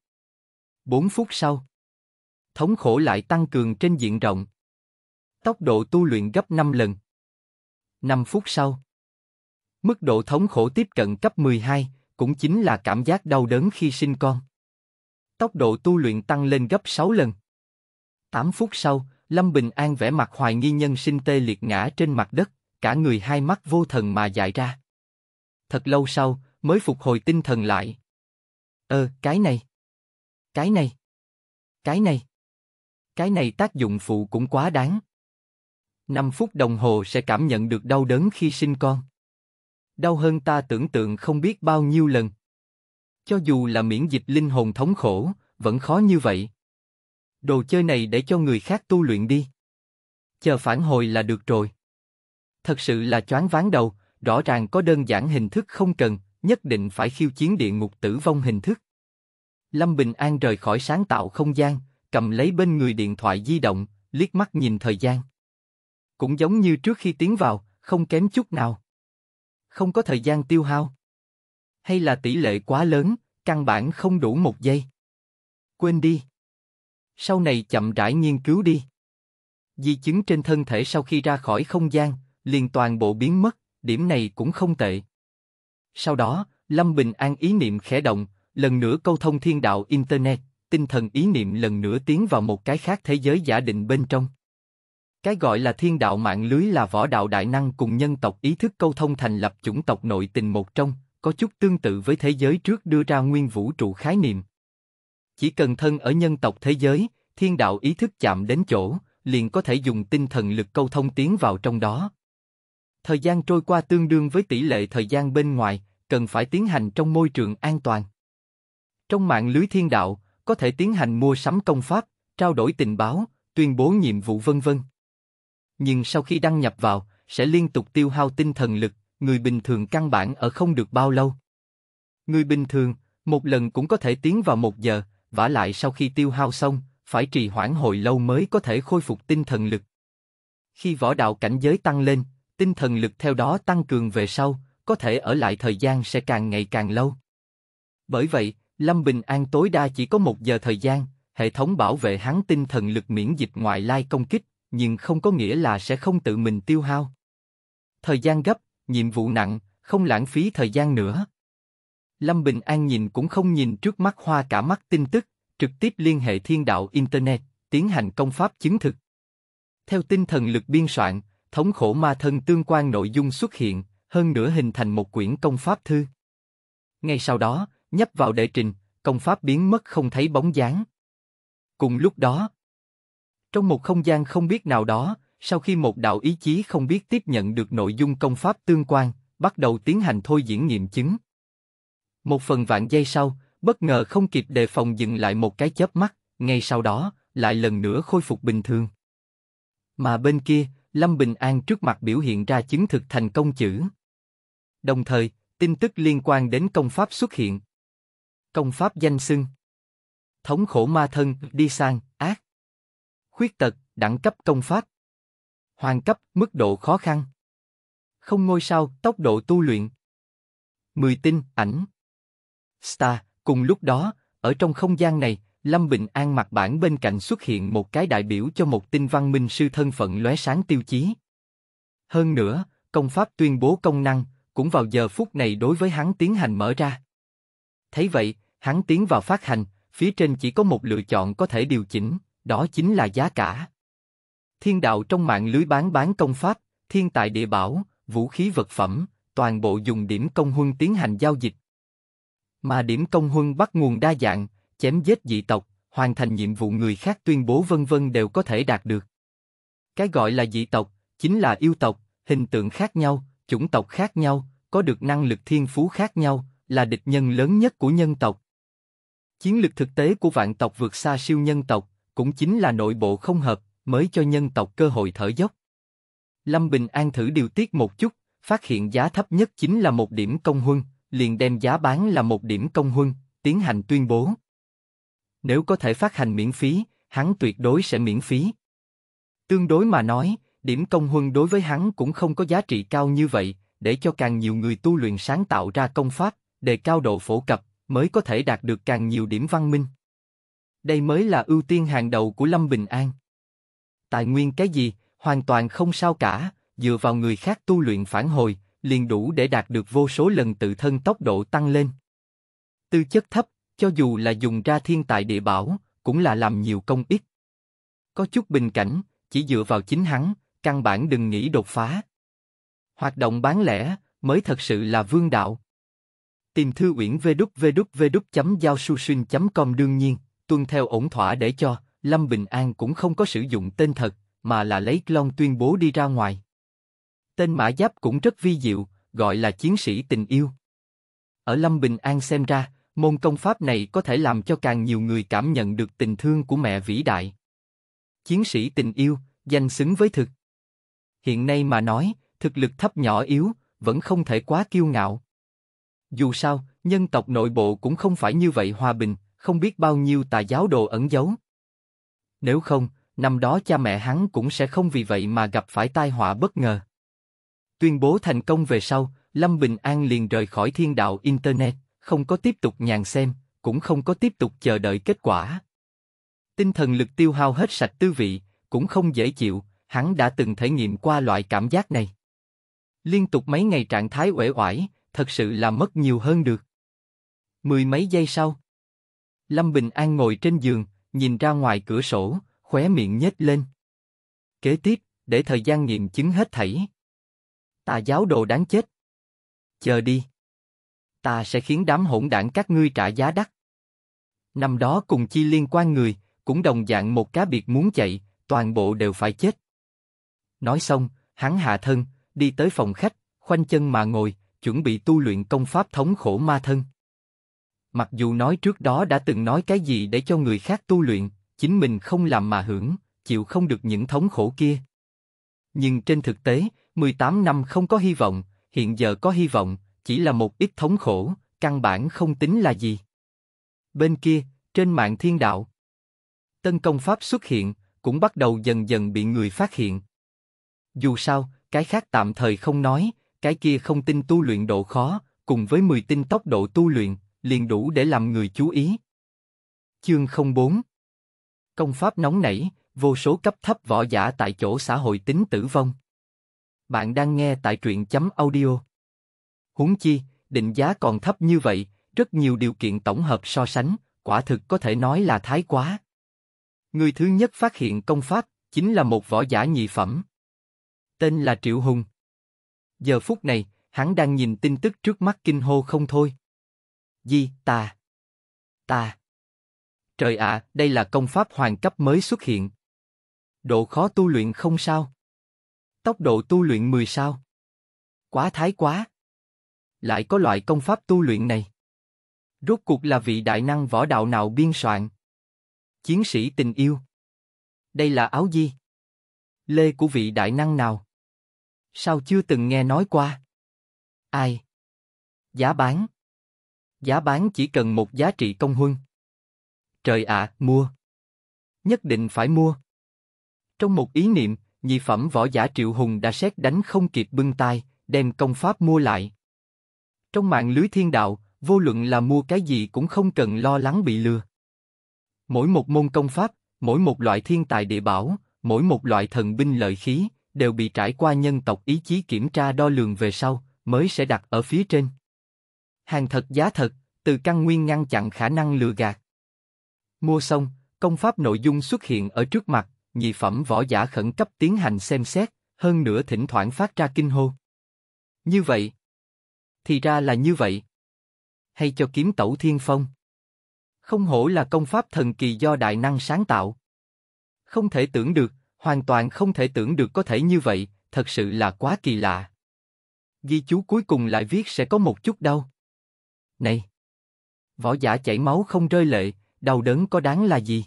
Bốn phút sau, thống khổ lại tăng cường trên diện rộng. Tốc độ tu luyện gấp năm lần. Năm phút sau, Mức độ thống khổ tiếp cận cấp 12, cũng chính là cảm giác đau đớn khi sinh con. Tốc độ tu luyện tăng lên gấp 6 lần. 8 phút sau, Lâm Bình An vẽ mặt hoài nghi nhân sinh tê liệt ngã trên mặt đất, cả người hai mắt vô thần mà dại ra. Thật lâu sau, mới phục hồi tinh thần lại. Ờ, cái này. Cái này. Cái này. Cái này tác dụng phụ cũng quá đáng. 5 phút đồng hồ sẽ cảm nhận được đau đớn khi sinh con đau hơn ta tưởng tượng không biết bao nhiêu lần. Cho dù là miễn dịch linh hồn thống khổ, vẫn khó như vậy. Đồ chơi này để cho người khác tu luyện đi. Chờ phản hồi là được rồi. Thật sự là choáng váng đầu, rõ ràng có đơn giản hình thức không cần, nhất định phải khiêu chiến địa ngục tử vong hình thức. Lâm Bình An rời khỏi sáng tạo không gian, cầm lấy bên người điện thoại di động, liếc mắt nhìn thời gian. Cũng giống như trước khi tiến vào, không kém chút nào không có thời gian tiêu hao. Hay là tỷ lệ quá lớn, căn bản không đủ một giây. Quên đi. Sau này chậm rãi nghiên cứu đi. Di chứng trên thân thể sau khi ra khỏi không gian, liền toàn bộ biến mất, điểm này cũng không tệ. Sau đó, Lâm Bình An ý niệm khẽ động, lần nữa câu thông thiên đạo Internet, tinh thần ý niệm lần nữa tiến vào một cái khác thế giới giả định bên trong. Cái gọi là thiên đạo mạng lưới là võ đạo đại năng cùng nhân tộc ý thức câu thông thành lập chủng tộc nội tình một trong, có chút tương tự với thế giới trước đưa ra nguyên vũ trụ khái niệm. Chỉ cần thân ở nhân tộc thế giới, thiên đạo ý thức chạm đến chỗ, liền có thể dùng tinh thần lực câu thông tiến vào trong đó. Thời gian trôi qua tương đương với tỷ lệ thời gian bên ngoài, cần phải tiến hành trong môi trường an toàn. Trong mạng lưới thiên đạo, có thể tiến hành mua sắm công pháp, trao đổi tình báo, tuyên bố nhiệm vụ vân vân nhưng sau khi đăng nhập vào, sẽ liên tục tiêu hao tinh thần lực, người bình thường căn bản ở không được bao lâu. Người bình thường, một lần cũng có thể tiến vào một giờ, vả lại sau khi tiêu hao xong, phải trì hoãn hồi lâu mới có thể khôi phục tinh thần lực. Khi võ đạo cảnh giới tăng lên, tinh thần lực theo đó tăng cường về sau, có thể ở lại thời gian sẽ càng ngày càng lâu. Bởi vậy, Lâm Bình An tối đa chỉ có một giờ thời gian, hệ thống bảo vệ hắn tinh thần lực miễn dịch ngoại lai công kích, nhưng không có nghĩa là sẽ không tự mình tiêu hao. Thời gian gấp, nhiệm vụ nặng, không lãng phí thời gian nữa. Lâm Bình An nhìn cũng không nhìn trước mắt hoa cả mắt tin tức, trực tiếp liên hệ thiên đạo Internet, tiến hành công pháp chứng thực. Theo tinh thần lực biên soạn, thống khổ ma thân tương quan nội dung xuất hiện, hơn nữa hình thành một quyển công pháp thư. Ngay sau đó, nhấp vào đệ trình, công pháp biến mất không thấy bóng dáng. Cùng lúc đó, trong một không gian không biết nào đó, sau khi một đạo ý chí không biết tiếp nhận được nội dung công pháp tương quan, bắt đầu tiến hành thôi diễn nghiệm chứng. Một phần vạn giây sau, bất ngờ không kịp đề phòng dừng lại một cái chớp mắt, ngay sau đó, lại lần nữa khôi phục bình thường. Mà bên kia, Lâm Bình An trước mặt biểu hiện ra chứng thực thành công chữ. Đồng thời, tin tức liên quan đến công pháp xuất hiện. Công pháp danh xưng Thống khổ ma thân, đi sang, Khuyết tật, đẳng cấp công pháp. hoàn cấp, mức độ khó khăn. Không ngôi sao, tốc độ tu luyện. Mười tinh, ảnh. Star, cùng lúc đó, ở trong không gian này, Lâm Bình An mặt bản bên cạnh xuất hiện một cái đại biểu cho một tinh văn minh sư thân phận lóe sáng tiêu chí. Hơn nữa, công pháp tuyên bố công năng, cũng vào giờ phút này đối với hắn tiến hành mở ra. Thấy vậy, hắn tiến vào phát hành, phía trên chỉ có một lựa chọn có thể điều chỉnh, đó chính là giá cả. Thiên đạo trong mạng lưới bán bán công pháp, thiên tài địa bảo, vũ khí vật phẩm, toàn bộ dùng điểm công huân tiến hành giao dịch. Mà điểm công huân bắt nguồn đa dạng, chém giết dị tộc, hoàn thành nhiệm vụ người khác tuyên bố vân vân đều có thể đạt được. Cái gọi là dị tộc, chính là yêu tộc, hình tượng khác nhau, chủng tộc khác nhau, có được năng lực thiên phú khác nhau, là địch nhân lớn nhất của nhân tộc. Chiến lực thực tế của vạn tộc vượt xa siêu nhân tộc, cũng chính là nội bộ không hợp, mới cho nhân tộc cơ hội thở dốc. Lâm Bình An thử điều tiết một chút, phát hiện giá thấp nhất chính là một điểm công huân, liền đem giá bán là một điểm công huân, tiến hành tuyên bố. Nếu có thể phát hành miễn phí, hắn tuyệt đối sẽ miễn phí. Tương đối mà nói, điểm công huân đối với hắn cũng không có giá trị cao như vậy, để cho càng nhiều người tu luyện sáng tạo ra công pháp, đề cao độ phổ cập, mới có thể đạt được càng nhiều điểm văn minh đây mới là ưu tiên hàng đầu của Lâm Bình An. Tài nguyên cái gì, hoàn toàn không sao cả, dựa vào người khác tu luyện phản hồi, liền đủ để đạt được vô số lần tự thân tốc độ tăng lên. Tư chất thấp, cho dù là dùng ra thiên tài địa bảo, cũng là làm nhiều công ít Có chút bình cảnh, chỉ dựa vào chính hắn, căn bản đừng nghĩ đột phá. Hoạt động bán lẻ mới thật sự là vương đạo. Tìm thư uyển vê đút vê chấm giao su xuyên chấm com đương nhiên tuân theo ổn thỏa để cho, Lâm Bình An cũng không có sử dụng tên thật, mà là lấy Long tuyên bố đi ra ngoài. Tên mã giáp cũng rất vi diệu, gọi là chiến sĩ tình yêu. Ở Lâm Bình An xem ra, môn công pháp này có thể làm cho càng nhiều người cảm nhận được tình thương của mẹ vĩ đại. Chiến sĩ tình yêu, danh xứng với thực. Hiện nay mà nói, thực lực thấp nhỏ yếu, vẫn không thể quá kiêu ngạo. Dù sao, nhân tộc nội bộ cũng không phải như vậy hòa bình, không biết bao nhiêu tà giáo đồ ẩn giấu. Nếu không, năm đó cha mẹ hắn cũng sẽ không vì vậy mà gặp phải tai họa bất ngờ. Tuyên bố thành công về sau, Lâm Bình An liền rời khỏi thiên đạo Internet, không có tiếp tục nhàn xem, cũng không có tiếp tục chờ đợi kết quả. Tinh thần lực tiêu hao hết sạch tư vị, cũng không dễ chịu, hắn đã từng thể nghiệm qua loại cảm giác này. Liên tục mấy ngày trạng thái uể oải, thật sự là mất nhiều hơn được. Mười mấy giây sau, Lâm Bình An ngồi trên giường, nhìn ra ngoài cửa sổ, khóe miệng nhếch lên. Kế tiếp, để thời gian nghiệm chứng hết thảy. Tà giáo đồ đáng chết. Chờ đi. Ta sẽ khiến đám hỗn đảng các ngươi trả giá đắt. Năm đó cùng chi liên quan người, cũng đồng dạng một cá biệt muốn chạy, toàn bộ đều phải chết. Nói xong, hắn hạ thân, đi tới phòng khách, khoanh chân mà ngồi, chuẩn bị tu luyện công pháp thống khổ ma thân mặc dù nói trước đó đã từng nói cái gì để cho người khác tu luyện, chính mình không làm mà hưởng, chịu không được những thống khổ kia. Nhưng trên thực tế, 18 năm không có hy vọng, hiện giờ có hy vọng, chỉ là một ít thống khổ, căn bản không tính là gì. Bên kia, trên mạng thiên đạo, tân công pháp xuất hiện, cũng bắt đầu dần dần bị người phát hiện. Dù sao, cái khác tạm thời không nói, cái kia không tin tu luyện độ khó, cùng với 10 tin tốc độ tu luyện, liền đủ để làm người chú ý. Chương 04 Công pháp nóng nảy, vô số cấp thấp võ giả tại chỗ xã hội tính tử vong. Bạn đang nghe tại truyện chấm audio. Húng chi, định giá còn thấp như vậy, rất nhiều điều kiện tổng hợp so sánh, quả thực có thể nói là thái quá. Người thứ nhất phát hiện công pháp, chính là một võ giả nhị phẩm. Tên là Triệu Hùng. Giờ phút này, hắn đang nhìn tin tức trước mắt kinh hô không thôi. Di, ta. Ta. Trời ạ, à, đây là công pháp hoàng cấp mới xuất hiện. Độ khó tu luyện không sao. Tốc độ tu luyện 10 sao. Quá thái quá. Lại có loại công pháp tu luyện này. Rốt cuộc là vị đại năng võ đạo nào biên soạn? Chiến sĩ tình yêu. Đây là áo di Lê của vị đại năng nào? Sao chưa từng nghe nói qua? Ai? Giá bán. Giá bán chỉ cần một giá trị công huân. Trời ạ, à, mua. Nhất định phải mua. Trong một ý niệm, nhị phẩm võ giả Triệu Hùng đã xét đánh không kịp bưng tay, đem công pháp mua lại. Trong mạng lưới thiên đạo, vô luận là mua cái gì cũng không cần lo lắng bị lừa. Mỗi một môn công pháp, mỗi một loại thiên tài địa bảo, mỗi một loại thần binh lợi khí, đều bị trải qua nhân tộc ý chí kiểm tra đo lường về sau, mới sẽ đặt ở phía trên hàng thật giá thật, từ căn nguyên ngăn chặn khả năng lừa gạt. Mua xong, công pháp nội dung xuất hiện ở trước mặt, nhị phẩm võ giả khẩn cấp tiến hành xem xét, hơn nữa thỉnh thoảng phát ra kinh hô. Như vậy. Thì ra là như vậy. Hay cho kiếm tẩu thiên phong. Không hổ là công pháp thần kỳ do đại năng sáng tạo. Không thể tưởng được, hoàn toàn không thể tưởng được có thể như vậy, thật sự là quá kỳ lạ. Ghi chú cuối cùng lại viết sẽ có một chút đau. Này! Võ giả chảy máu không rơi lệ, đau đớn có đáng là gì?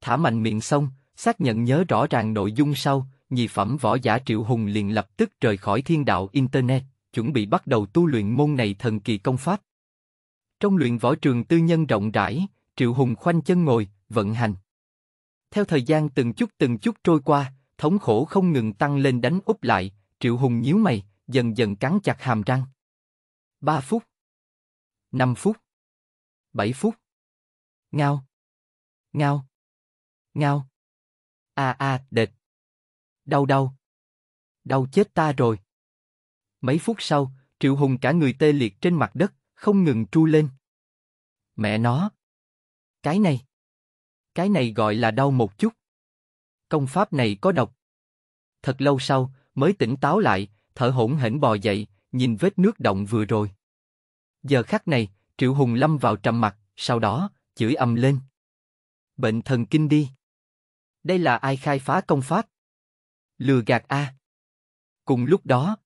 Thả mạnh miệng xong, xác nhận nhớ rõ ràng nội dung sau, nhị phẩm võ giả Triệu Hùng liền lập tức rời khỏi thiên đạo Internet, chuẩn bị bắt đầu tu luyện môn này thần kỳ công pháp. Trong luyện võ trường tư nhân rộng rãi, Triệu Hùng khoanh chân ngồi, vận hành. Theo thời gian từng chút từng chút trôi qua, thống khổ không ngừng tăng lên đánh úp lại, Triệu Hùng nhíu mày, dần dần cắn chặt hàm răng. Ba phút, 5 phút, 7 phút. Ngao, ngao, ngao. A à, a à, đệt. Đau đau. Đau chết ta rồi. Mấy phút sau, Triệu Hùng cả người tê liệt trên mặt đất, không ngừng tru lên. Mẹ nó. Cái này. Cái này gọi là đau một chút. Công pháp này có độc. Thật lâu sau, mới tỉnh táo lại, thở hổn hển bò dậy, nhìn vết nước động vừa rồi. Giờ khắc này, Triệu Hùng lâm vào trầm mặt sau đó, chửi ầm lên. Bệnh thần kinh đi. Đây là ai khai phá công pháp? Lừa gạt a. Cùng lúc đó,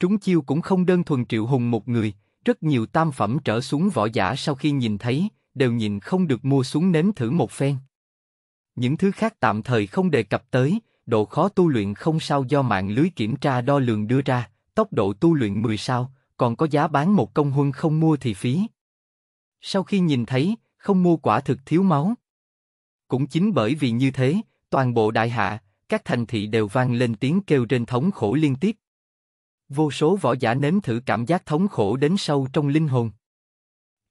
trúng chiêu cũng không đơn thuần Triệu Hùng một người, rất nhiều tam phẩm trở xuống võ giả sau khi nhìn thấy, đều nhìn không được mua xuống nếm thử một phen. Những thứ khác tạm thời không đề cập tới, độ khó tu luyện không sao do mạng lưới kiểm tra đo lường đưa ra, tốc độ tu luyện 10 sao, còn có giá bán một công huân không mua thì phí. Sau khi nhìn thấy, không mua quả thực thiếu máu. Cũng chính bởi vì như thế, toàn bộ đại hạ, các thành thị đều vang lên tiếng kêu trên thống khổ liên tiếp. Vô số võ giả nếm thử cảm giác thống khổ đến sâu trong linh hồn.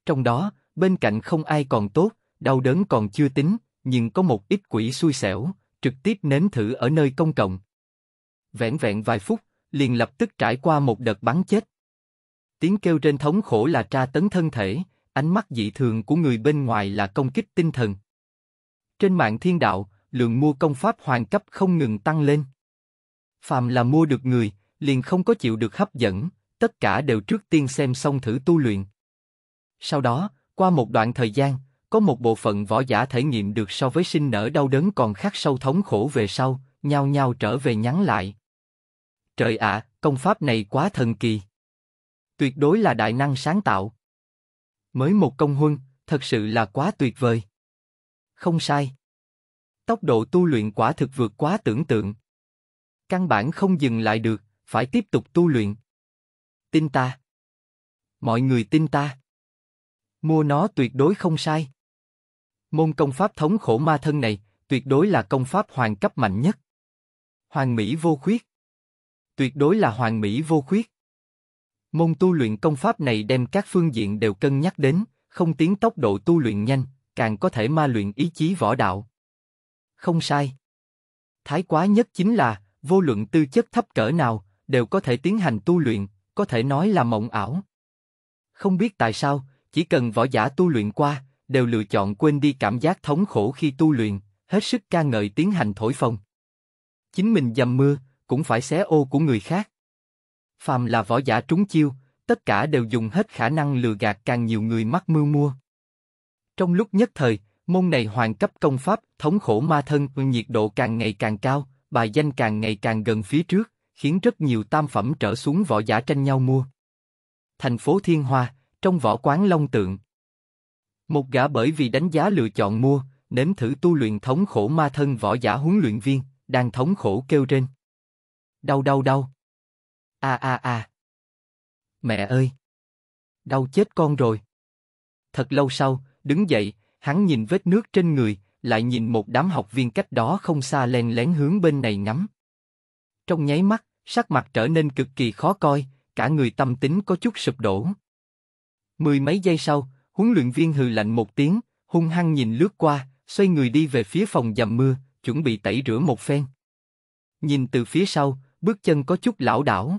Trong đó, bên cạnh không ai còn tốt, đau đớn còn chưa tính, nhưng có một ít quỷ xui xẻo, trực tiếp nếm thử ở nơi công cộng. Vẹn vẹn vài phút, liền lập tức trải qua một đợt bắn chết. Tiếng kêu trên thống khổ là tra tấn thân thể, ánh mắt dị thường của người bên ngoài là công kích tinh thần. Trên mạng thiên đạo, lượng mua công pháp hoàn cấp không ngừng tăng lên. Phàm là mua được người, liền không có chịu được hấp dẫn, tất cả đều trước tiên xem xong thử tu luyện. Sau đó, qua một đoạn thời gian, có một bộ phận võ giả thể nghiệm được so với sinh nở đau đớn còn khắc sâu thống khổ về sau, nhau nhau trở về nhắn lại. Trời ạ, công pháp này quá thần kỳ tuyệt đối là đại năng sáng tạo. Mới một công huân, thật sự là quá tuyệt vời. Không sai. Tốc độ tu luyện quả thực vượt quá tưởng tượng. Căn bản không dừng lại được, phải tiếp tục tu luyện. Tin ta. Mọi người tin ta. Mua nó tuyệt đối không sai. Môn công pháp thống khổ ma thân này, tuyệt đối là công pháp hoàng cấp mạnh nhất. Hoàng Mỹ vô khuyết. Tuyệt đối là hoàng Mỹ vô khuyết. Môn tu luyện công pháp này đem các phương diện đều cân nhắc đến, không tiến tốc độ tu luyện nhanh, càng có thể ma luyện ý chí võ đạo. Không sai. Thái quá nhất chính là, vô luận tư chất thấp cỡ nào, đều có thể tiến hành tu luyện, có thể nói là mộng ảo. Không biết tại sao, chỉ cần võ giả tu luyện qua, đều lựa chọn quên đi cảm giác thống khổ khi tu luyện, hết sức ca ngợi tiến hành thổi phồng. Chính mình dầm mưa, cũng phải xé ô của người khác phàm là võ giả trúng chiêu, tất cả đều dùng hết khả năng lừa gạt càng nhiều người mắc mưu mua. Trong lúc nhất thời, môn này hoàn cấp công pháp, thống khổ ma thân, nhiệt độ càng ngày càng cao, bài danh càng ngày càng gần phía trước, khiến rất nhiều tam phẩm trở xuống võ giả tranh nhau mua. Thành phố Thiên Hoa, trong võ quán Long Tượng. Một gã bởi vì đánh giá lựa chọn mua, nếm thử tu luyện thống khổ ma thân võ giả huấn luyện viên, đang thống khổ kêu trên. Đau đau đau a a a. Mẹ ơi! Đau chết con rồi. Thật lâu sau, đứng dậy, hắn nhìn vết nước trên người, lại nhìn một đám học viên cách đó không xa len lén hướng bên này ngắm. Trong nháy mắt, sắc mặt trở nên cực kỳ khó coi, cả người tâm tính có chút sụp đổ. Mười mấy giây sau, huấn luyện viên hừ lạnh một tiếng, hung hăng nhìn lướt qua, xoay người đi về phía phòng dầm mưa, chuẩn bị tẩy rửa một phen. Nhìn từ phía sau, bước chân có chút lão đảo.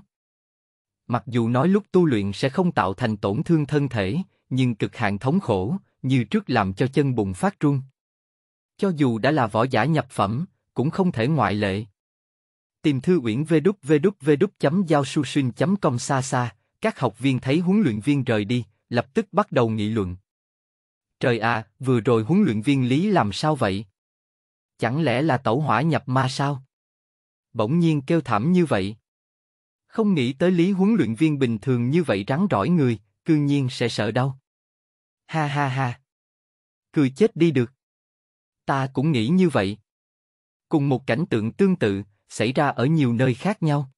Mặc dù nói lúc tu luyện sẽ không tạo thành tổn thương thân thể, nhưng cực hạn thống khổ, như trước làm cho chân bùng phát run. Cho dù đã là võ giả nhập phẩm, cũng không thể ngoại lệ. Tìm thư uyển vê đúc vê đúc vê đúc chấm giao su xuyên chấm com xa xa, các học viên thấy huấn luyện viên rời đi, lập tức bắt đầu nghị luận. Trời à, vừa rồi huấn luyện viên Lý làm sao vậy? Chẳng lẽ là tẩu hỏa nhập ma sao? Bỗng nhiên kêu thảm như vậy. Không nghĩ tới lý huấn luyện viên bình thường như vậy rắn rỏi người, cư nhiên sẽ sợ đau. Ha ha ha. Cười chết đi được. Ta cũng nghĩ như vậy. Cùng một cảnh tượng tương tự, xảy ra ở nhiều nơi khác nhau.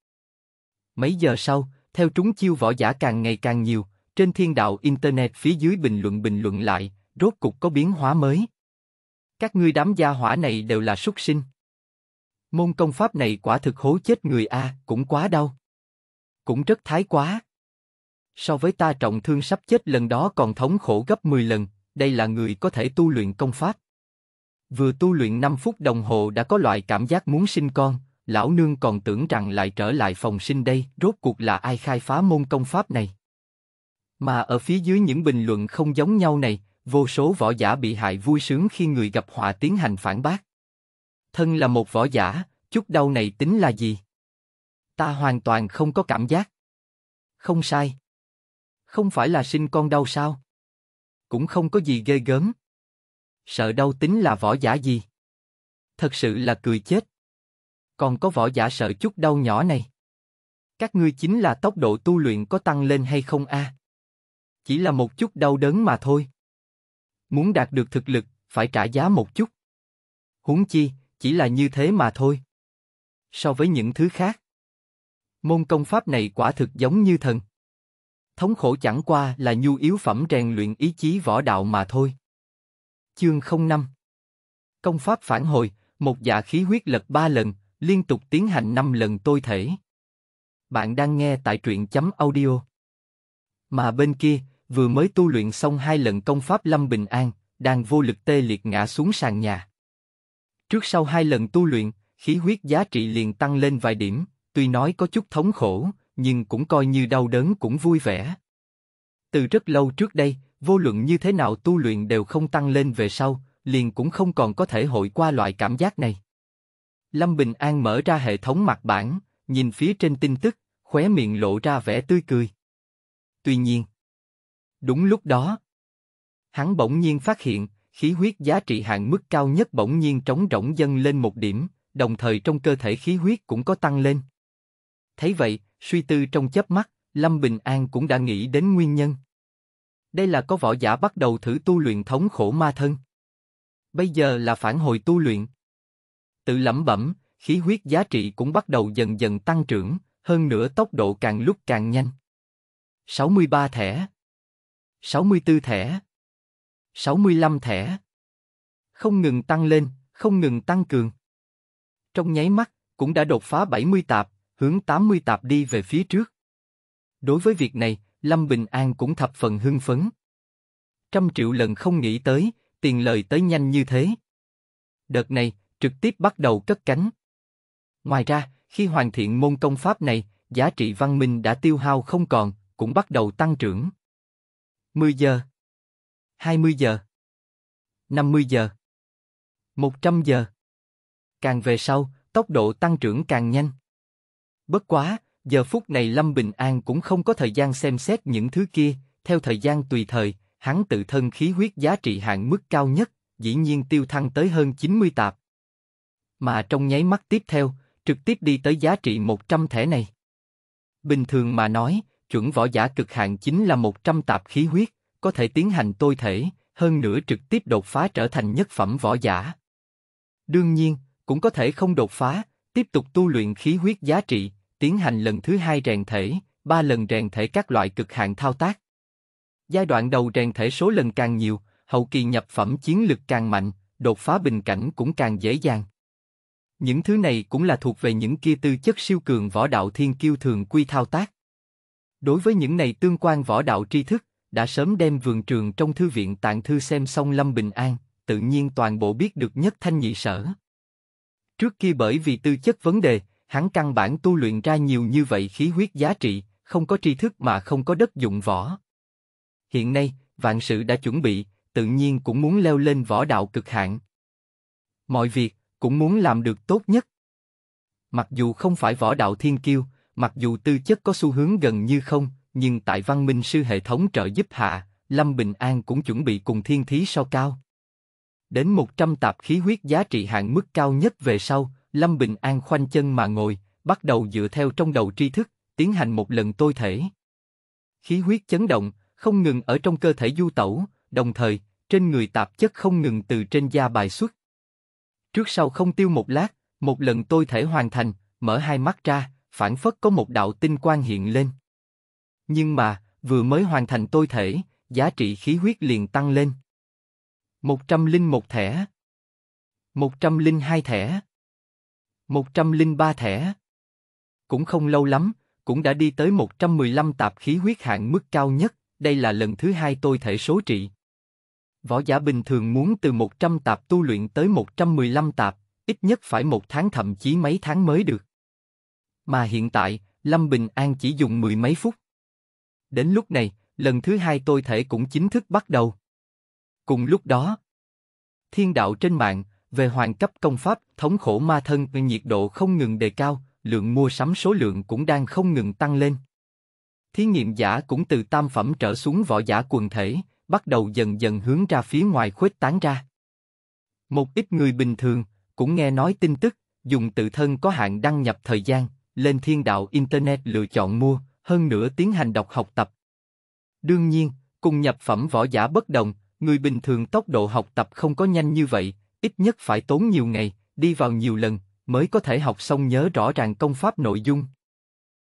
Mấy giờ sau, theo trúng chiêu võ giả càng ngày càng nhiều, trên thiên đạo Internet phía dưới bình luận bình luận lại, rốt cục có biến hóa mới. Các ngươi đám gia hỏa này đều là súc sinh. Môn công pháp này quả thực hố chết người A, cũng quá đau cũng rất thái quá. So với ta trọng thương sắp chết lần đó còn thống khổ gấp 10 lần, đây là người có thể tu luyện công pháp. Vừa tu luyện 5 phút đồng hồ đã có loại cảm giác muốn sinh con, lão nương còn tưởng rằng lại trở lại phòng sinh đây, rốt cuộc là ai khai phá môn công pháp này. Mà ở phía dưới những bình luận không giống nhau này, vô số võ giả bị hại vui sướng khi người gặp họa tiến hành phản bác. Thân là một võ giả, chút đau này tính là gì? Ta hoàn toàn không có cảm giác. Không sai. Không phải là sinh con đau sao? Cũng không có gì ghê gớm. Sợ đau tính là võ giả gì? Thật sự là cười chết. Còn có võ giả sợ chút đau nhỏ này. Các ngươi chính là tốc độ tu luyện có tăng lên hay không a? À? Chỉ là một chút đau đớn mà thôi. Muốn đạt được thực lực, phải trả giá một chút. Huống chi, chỉ là như thế mà thôi. So với những thứ khác, Môn công pháp này quả thực giống như thần. Thống khổ chẳng qua là nhu yếu phẩm rèn luyện ý chí võ đạo mà thôi. Chương 05 Công pháp phản hồi, một dạ khí huyết lật ba lần, liên tục tiến hành năm lần tôi thể. Bạn đang nghe tại truyện chấm audio. Mà bên kia, vừa mới tu luyện xong hai lần công pháp Lâm Bình An, đang vô lực tê liệt ngã xuống sàn nhà. Trước sau hai lần tu luyện, khí huyết giá trị liền tăng lên vài điểm, tuy nói có chút thống khổ, nhưng cũng coi như đau đớn cũng vui vẻ. Từ rất lâu trước đây, vô luận như thế nào tu luyện đều không tăng lên về sau, liền cũng không còn có thể hội qua loại cảm giác này. Lâm Bình An mở ra hệ thống mặt bản, nhìn phía trên tin tức, khóe miệng lộ ra vẻ tươi cười. Tuy nhiên, đúng lúc đó, hắn bỗng nhiên phát hiện, khí huyết giá trị hạn mức cao nhất bỗng nhiên trống rỗng dâng lên một điểm, đồng thời trong cơ thể khí huyết cũng có tăng lên. Thấy vậy, suy tư trong chớp mắt, Lâm Bình An cũng đã nghĩ đến nguyên nhân. Đây là có võ giả bắt đầu thử tu luyện thống khổ ma thân. Bây giờ là phản hồi tu luyện. Tự lẩm bẩm, khí huyết giá trị cũng bắt đầu dần dần tăng trưởng, hơn nữa tốc độ càng lúc càng nhanh. 63 thẻ 64 thẻ 65 thẻ Không ngừng tăng lên, không ngừng tăng cường. Trong nháy mắt, cũng đã đột phá 70 tạp, hướng 80 tạp đi về phía trước. Đối với việc này, Lâm Bình An cũng thập phần hưng phấn. Trăm triệu lần không nghĩ tới, tiền lời tới nhanh như thế. Đợt này, trực tiếp bắt đầu cất cánh. Ngoài ra, khi hoàn thiện môn công pháp này, giá trị văn minh đã tiêu hao không còn, cũng bắt đầu tăng trưởng. 10 giờ 20 giờ 50 giờ 100 giờ Càng về sau, tốc độ tăng trưởng càng nhanh. Bất quá, giờ phút này Lâm Bình An cũng không có thời gian xem xét những thứ kia, theo thời gian tùy thời, hắn tự thân khí huyết giá trị hạn mức cao nhất, dĩ nhiên tiêu thăng tới hơn 90 tạp. Mà trong nháy mắt tiếp theo, trực tiếp đi tới giá trị 100 thẻ này. Bình thường mà nói, chuẩn võ giả cực hạn chính là 100 tạp khí huyết, có thể tiến hành tôi thể, hơn nữa trực tiếp đột phá trở thành nhất phẩm võ giả. Đương nhiên, cũng có thể không đột phá, tiếp tục tu luyện khí huyết giá trị, tiến hành lần thứ hai rèn thể, ba lần rèn thể các loại cực hạn thao tác. Giai đoạn đầu rèn thể số lần càng nhiều, hậu kỳ nhập phẩm chiến lực càng mạnh, đột phá bình cảnh cũng càng dễ dàng. Những thứ này cũng là thuộc về những kia tư chất siêu cường võ đạo thiên kiêu thường quy thao tác. Đối với những này tương quan võ đạo tri thức, đã sớm đem vườn trường trong thư viện tạng thư xem xong Lâm Bình An, tự nhiên toàn bộ biết được nhất thanh nhị sở. Trước kia bởi vì tư chất vấn đề, hắn căn bản tu luyện ra nhiều như vậy khí huyết giá trị, không có tri thức mà không có đất dụng võ. Hiện nay, vạn sự đã chuẩn bị, tự nhiên cũng muốn leo lên võ đạo cực hạn. Mọi việc, cũng muốn làm được tốt nhất. Mặc dù không phải võ đạo thiên kiêu, mặc dù tư chất có xu hướng gần như không, nhưng tại văn minh sư hệ thống trợ giúp hạ, Lâm Bình An cũng chuẩn bị cùng thiên thí so cao. Đến 100 tạp khí huyết giá trị hạng mức cao nhất về sau, Lâm Bình An khoanh chân mà ngồi, bắt đầu dựa theo trong đầu tri thức, tiến hành một lần tôi thể. Khí huyết chấn động, không ngừng ở trong cơ thể du tẩu, đồng thời, trên người tạp chất không ngừng từ trên da bài xuất. Trước sau không tiêu một lát, một lần tôi thể hoàn thành, mở hai mắt ra, phản phất có một đạo tinh quang hiện lên. Nhưng mà, vừa mới hoàn thành tôi thể, giá trị khí huyết liền tăng lên. 101 thẻ 102 thẻ 103 thẻ. Cũng không lâu lắm, cũng đã đi tới 115 tạp khí huyết hạng mức cao nhất, đây là lần thứ hai tôi thể số trị. Võ giả bình thường muốn từ 100 tạp tu luyện tới 115 tạp, ít nhất phải một tháng thậm chí mấy tháng mới được. Mà hiện tại, Lâm Bình An chỉ dùng mười mấy phút. Đến lúc này, lần thứ hai tôi thể cũng chính thức bắt đầu. Cùng lúc đó, thiên đạo trên mạng, về hoàn cấp công pháp, thống khổ ma thân nhiệt độ không ngừng đề cao, lượng mua sắm số lượng cũng đang không ngừng tăng lên. Thí nghiệm giả cũng từ tam phẩm trở xuống võ giả quần thể, bắt đầu dần dần hướng ra phía ngoài khuếch tán ra. Một ít người bình thường cũng nghe nói tin tức, dùng tự thân có hạn đăng nhập thời gian, lên thiên đạo Internet lựa chọn mua, hơn nữa tiến hành đọc học tập. Đương nhiên, cùng nhập phẩm võ giả bất đồng, người bình thường tốc độ học tập không có nhanh như vậy, ít nhất phải tốn nhiều ngày, đi vào nhiều lần, mới có thể học xong nhớ rõ ràng công pháp nội dung.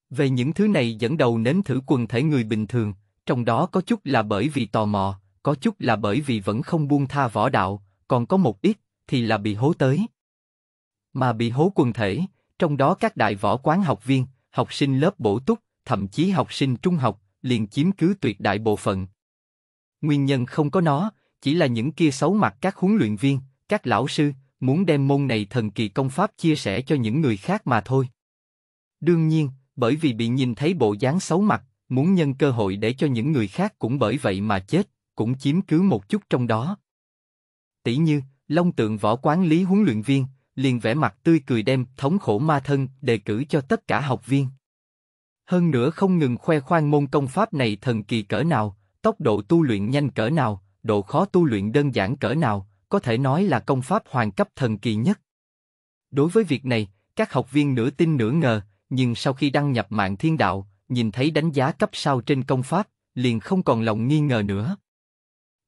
Về những thứ này dẫn đầu nếm thử quần thể người bình thường, trong đó có chút là bởi vì tò mò, có chút là bởi vì vẫn không buông tha võ đạo, còn có một ít thì là bị hố tới. Mà bị hố quần thể, trong đó các đại võ quán học viên, học sinh lớp bổ túc, thậm chí học sinh trung học, liền chiếm cứ tuyệt đại bộ phận. Nguyên nhân không có nó, chỉ là những kia xấu mặt các huấn luyện viên, các lão sư muốn đem môn này thần kỳ công pháp chia sẻ cho những người khác mà thôi. Đương nhiên, bởi vì bị nhìn thấy bộ dáng xấu mặt, muốn nhân cơ hội để cho những người khác cũng bởi vậy mà chết, cũng chiếm cứ một chút trong đó. Tỷ như, Long Tượng Võ Quán Lý huấn luyện viên, liền vẽ mặt tươi cười đem thống khổ ma thân đề cử cho tất cả học viên. Hơn nữa không ngừng khoe khoang môn công pháp này thần kỳ cỡ nào, tốc độ tu luyện nhanh cỡ nào, độ khó tu luyện đơn giản cỡ nào, có thể nói là công pháp hoàn cấp thần kỳ nhất. Đối với việc này, các học viên nửa tin nửa ngờ, nhưng sau khi đăng nhập mạng thiên đạo, nhìn thấy đánh giá cấp sao trên công pháp, liền không còn lòng nghi ngờ nữa.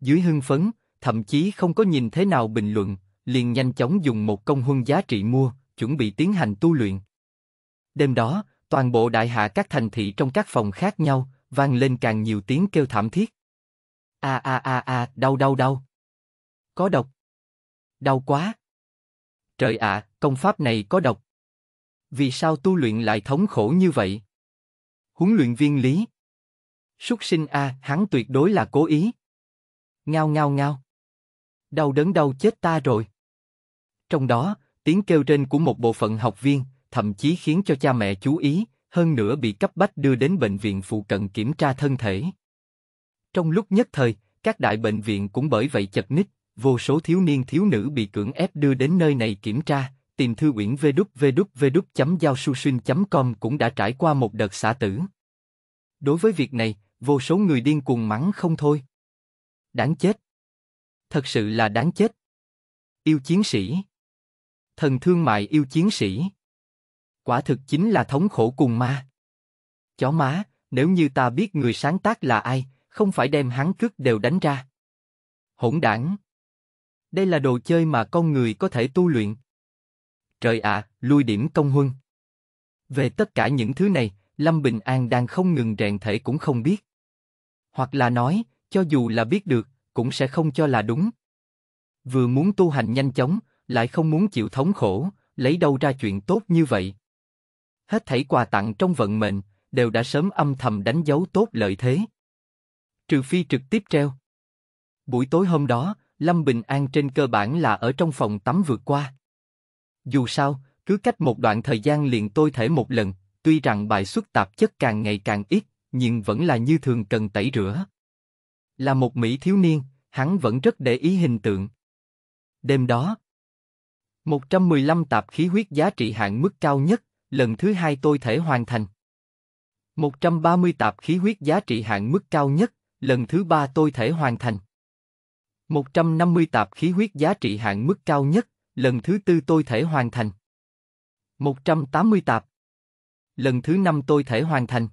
Dưới hưng phấn, thậm chí không có nhìn thế nào bình luận, liền nhanh chóng dùng một công huân giá trị mua, chuẩn bị tiến hành tu luyện. Đêm đó, toàn bộ đại hạ các thành thị trong các phòng khác nhau, vang lên càng nhiều tiếng kêu thảm thiết. A a a a, đau đau đau có độc. Đau quá. Trời ạ, công pháp này có độc. Vì sao tu luyện lại thống khổ như vậy? Huấn luyện viên Lý. Súc sinh a, hắn tuyệt đối là cố ý. Ngao ngao ngao. Đau đớn đau chết ta rồi. Trong đó, tiếng kêu trên của một bộ phận học viên, thậm chí khiến cho cha mẹ chú ý, hơn nữa bị cấp bách đưa đến bệnh viện phụ cận kiểm tra thân thể. Trong lúc nhất thời, các đại bệnh viện cũng bởi vậy chật ních, vô số thiếu niên thiếu nữ bị cưỡng ép đưa đến nơi này kiểm tra, tìm thư uyển www.giaosusin.com cũng đã trải qua một đợt xả tử. Đối với việc này, vô số người điên cuồng mắng không thôi. Đáng chết. Thật sự là đáng chết. Yêu chiến sĩ. Thần thương mại yêu chiến sĩ. Quả thực chính là thống khổ cùng ma. Chó má, nếu như ta biết người sáng tác là ai, không phải đem hắn cướp đều đánh ra. Hỗn đảng. Đây là đồ chơi mà con người có thể tu luyện. Trời ạ, à, lui điểm công huân. Về tất cả những thứ này, Lâm Bình An đang không ngừng rèn thể cũng không biết. Hoặc là nói, cho dù là biết được, cũng sẽ không cho là đúng. Vừa muốn tu hành nhanh chóng, lại không muốn chịu thống khổ, lấy đâu ra chuyện tốt như vậy. Hết thảy quà tặng trong vận mệnh, đều đã sớm âm thầm đánh dấu tốt lợi thế. Trừ phi trực tiếp treo. Buổi tối hôm đó, Lâm Bình An trên cơ bản là ở trong phòng tắm vượt qua. Dù sao, cứ cách một đoạn thời gian liền tôi thể một lần, tuy rằng bài xuất tạp chất càng ngày càng ít, nhưng vẫn là như thường cần tẩy rửa. Là một Mỹ thiếu niên, hắn vẫn rất để ý hình tượng. Đêm đó, 115 tạp khí huyết giá trị hạng mức cao nhất, lần thứ hai tôi thể hoàn thành. 130 tạp khí huyết giá trị hạng mức cao nhất, lần thứ ba tôi thể hoàn thành. 150 tạp khí huyết giá trị hạn mức cao nhất, lần thứ tư tôi thể hoàn thành. 180 tạp. Lần thứ năm tôi thể hoàn thành.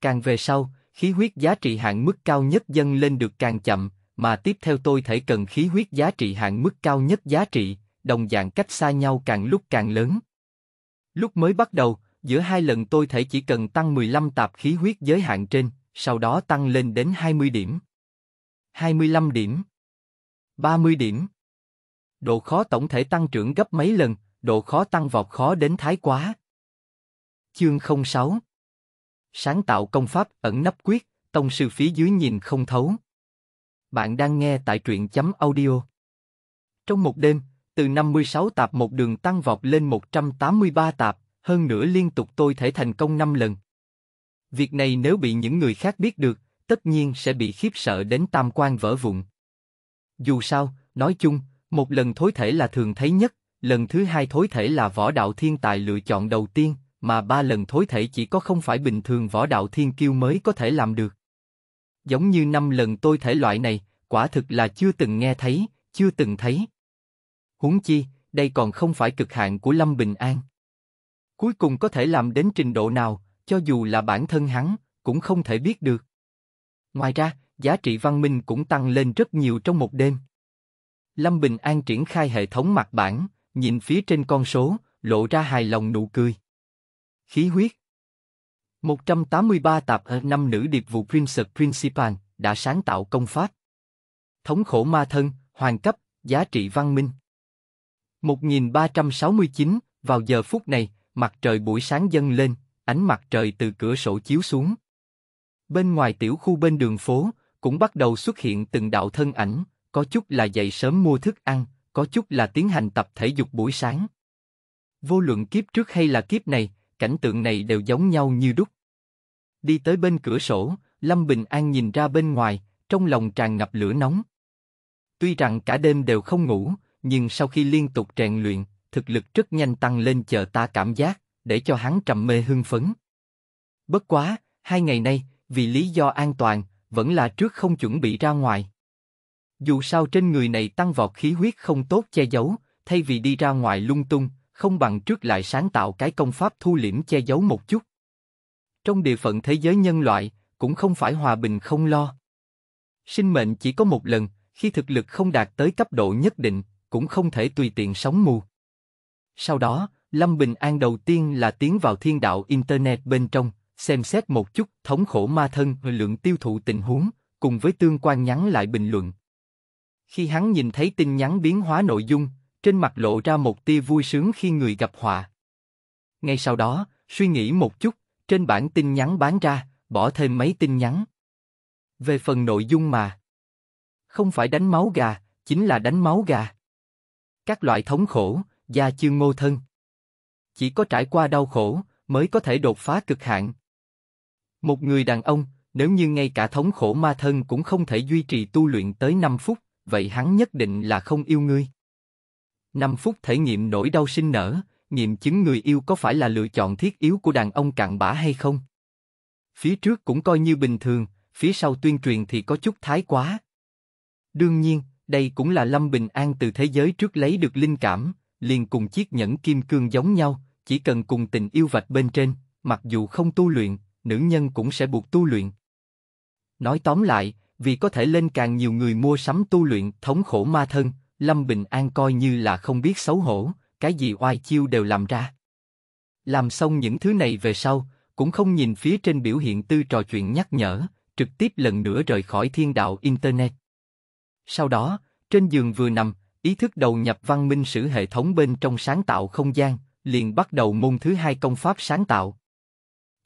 Càng về sau, khí huyết giá trị hạn mức cao nhất dâng lên được càng chậm, mà tiếp theo tôi thể cần khí huyết giá trị hạn mức cao nhất giá trị, đồng dạng cách xa nhau càng lúc càng lớn. Lúc mới bắt đầu, giữa hai lần tôi thể chỉ cần tăng 15 tạp khí huyết giới hạn trên, sau đó tăng lên đến 20 điểm. 25 điểm 30 điểm. Độ khó tổng thể tăng trưởng gấp mấy lần, độ khó tăng vọt khó đến thái quá. Chương 06 Sáng tạo công pháp ẩn nấp quyết, tông sư phía dưới nhìn không thấu. Bạn đang nghe tại truyện chấm audio. Trong một đêm, từ 56 tạp một đường tăng vọt lên 183 tạp, hơn nữa liên tục tôi thể thành công 5 lần. Việc này nếu bị những người khác biết được, tất nhiên sẽ bị khiếp sợ đến tam quan vỡ vụn. Dù sao, nói chung, một lần thối thể là thường thấy nhất, lần thứ hai thối thể là võ đạo thiên tài lựa chọn đầu tiên, mà ba lần thối thể chỉ có không phải bình thường võ đạo thiên kiêu mới có thể làm được. Giống như năm lần tôi thể loại này, quả thực là chưa từng nghe thấy, chưa từng thấy. Huống chi, đây còn không phải cực hạn của Lâm Bình An. Cuối cùng có thể làm đến trình độ nào, cho dù là bản thân hắn, cũng không thể biết được. Ngoài ra, giá trị văn minh cũng tăng lên rất nhiều trong một đêm. Lâm Bình An triển khai hệ thống mặt bảng, nhìn phía trên con số, lộ ra hài lòng nụ cười. Khí huyết 183 tạp ở năm nữ điệp vụ Prince Principal đã sáng tạo công pháp. Thống khổ ma thân, hoàng cấp, giá trị văn minh. 1369, vào giờ phút này, mặt trời buổi sáng dâng lên, ánh mặt trời từ cửa sổ chiếu xuống. Bên ngoài tiểu khu bên đường phố, cũng bắt đầu xuất hiện từng đạo thân ảnh, có chút là dậy sớm mua thức ăn, có chút là tiến hành tập thể dục buổi sáng. Vô luận kiếp trước hay là kiếp này, cảnh tượng này đều giống nhau như đúc. Đi tới bên cửa sổ, Lâm Bình An nhìn ra bên ngoài, trong lòng tràn ngập lửa nóng. Tuy rằng cả đêm đều không ngủ, nhưng sau khi liên tục rèn luyện, thực lực rất nhanh tăng lên chờ ta cảm giác, để cho hắn trầm mê hưng phấn. Bất quá, hai ngày nay, vì lý do an toàn, vẫn là trước không chuẩn bị ra ngoài. Dù sao trên người này tăng vọt khí huyết không tốt che giấu, thay vì đi ra ngoài lung tung, không bằng trước lại sáng tạo cái công pháp thu liễm che giấu một chút. Trong địa phận thế giới nhân loại, cũng không phải hòa bình không lo. Sinh mệnh chỉ có một lần, khi thực lực không đạt tới cấp độ nhất định, cũng không thể tùy tiện sống mù. Sau đó, Lâm Bình An đầu tiên là tiến vào thiên đạo Internet bên trong, xem xét một chút thống khổ ma thân lượng tiêu thụ tình huống, cùng với tương quan nhắn lại bình luận. Khi hắn nhìn thấy tin nhắn biến hóa nội dung, trên mặt lộ ra một tia vui sướng khi người gặp họa. Ngay sau đó, suy nghĩ một chút, trên bản tin nhắn bán ra, bỏ thêm mấy tin nhắn. Về phần nội dung mà, không phải đánh máu gà, chính là đánh máu gà. Các loại thống khổ, gia chương ngô thân. Chỉ có trải qua đau khổ, mới có thể đột phá cực hạn. Một người đàn ông, nếu như ngay cả thống khổ ma thân cũng không thể duy trì tu luyện tới 5 phút, vậy hắn nhất định là không yêu ngươi. 5 phút thể nghiệm nỗi đau sinh nở, nghiệm chứng người yêu có phải là lựa chọn thiết yếu của đàn ông cặn bã hay không. Phía trước cũng coi như bình thường, phía sau tuyên truyền thì có chút thái quá. Đương nhiên, đây cũng là Lâm Bình An từ thế giới trước lấy được linh cảm, liền cùng chiếc nhẫn kim cương giống nhau, chỉ cần cùng tình yêu vạch bên trên, mặc dù không tu luyện, nữ nhân cũng sẽ buộc tu luyện. Nói tóm lại, vì có thể lên càng nhiều người mua sắm tu luyện thống khổ ma thân, Lâm Bình An coi như là không biết xấu hổ, cái gì oai chiêu đều làm ra. Làm xong những thứ này về sau, cũng không nhìn phía trên biểu hiện tư trò chuyện nhắc nhở, trực tiếp lần nữa rời khỏi thiên đạo Internet. Sau đó, trên giường vừa nằm, ý thức đầu nhập văn minh sử hệ thống bên trong sáng tạo không gian, liền bắt đầu môn thứ hai công pháp sáng tạo.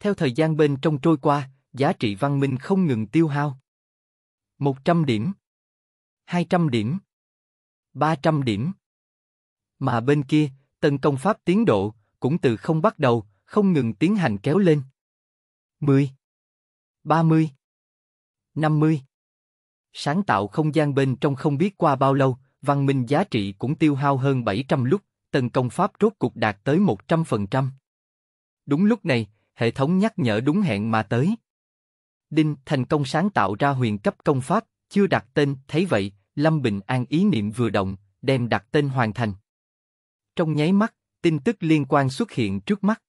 Theo thời gian bên trong trôi qua, giá trị văn minh không ngừng tiêu hao. 100 điểm, 200 điểm, 300 điểm. Mà bên kia, tần công pháp tiến độ cũng từ không bắt đầu, không ngừng tiến hành kéo lên. 10, 30, 50. Sáng tạo không gian bên trong không biết qua bao lâu, văn minh giá trị cũng tiêu hao hơn 700 lúc, tần công pháp rốt cục đạt tới 100%. Đúng lúc này, hệ thống nhắc nhở đúng hẹn mà tới. Đinh thành công sáng tạo ra huyền cấp công pháp, chưa đặt tên, thấy vậy, Lâm Bình An ý niệm vừa động, đem đặt tên hoàn thành. Trong nháy mắt, tin tức liên quan xuất hiện trước mắt.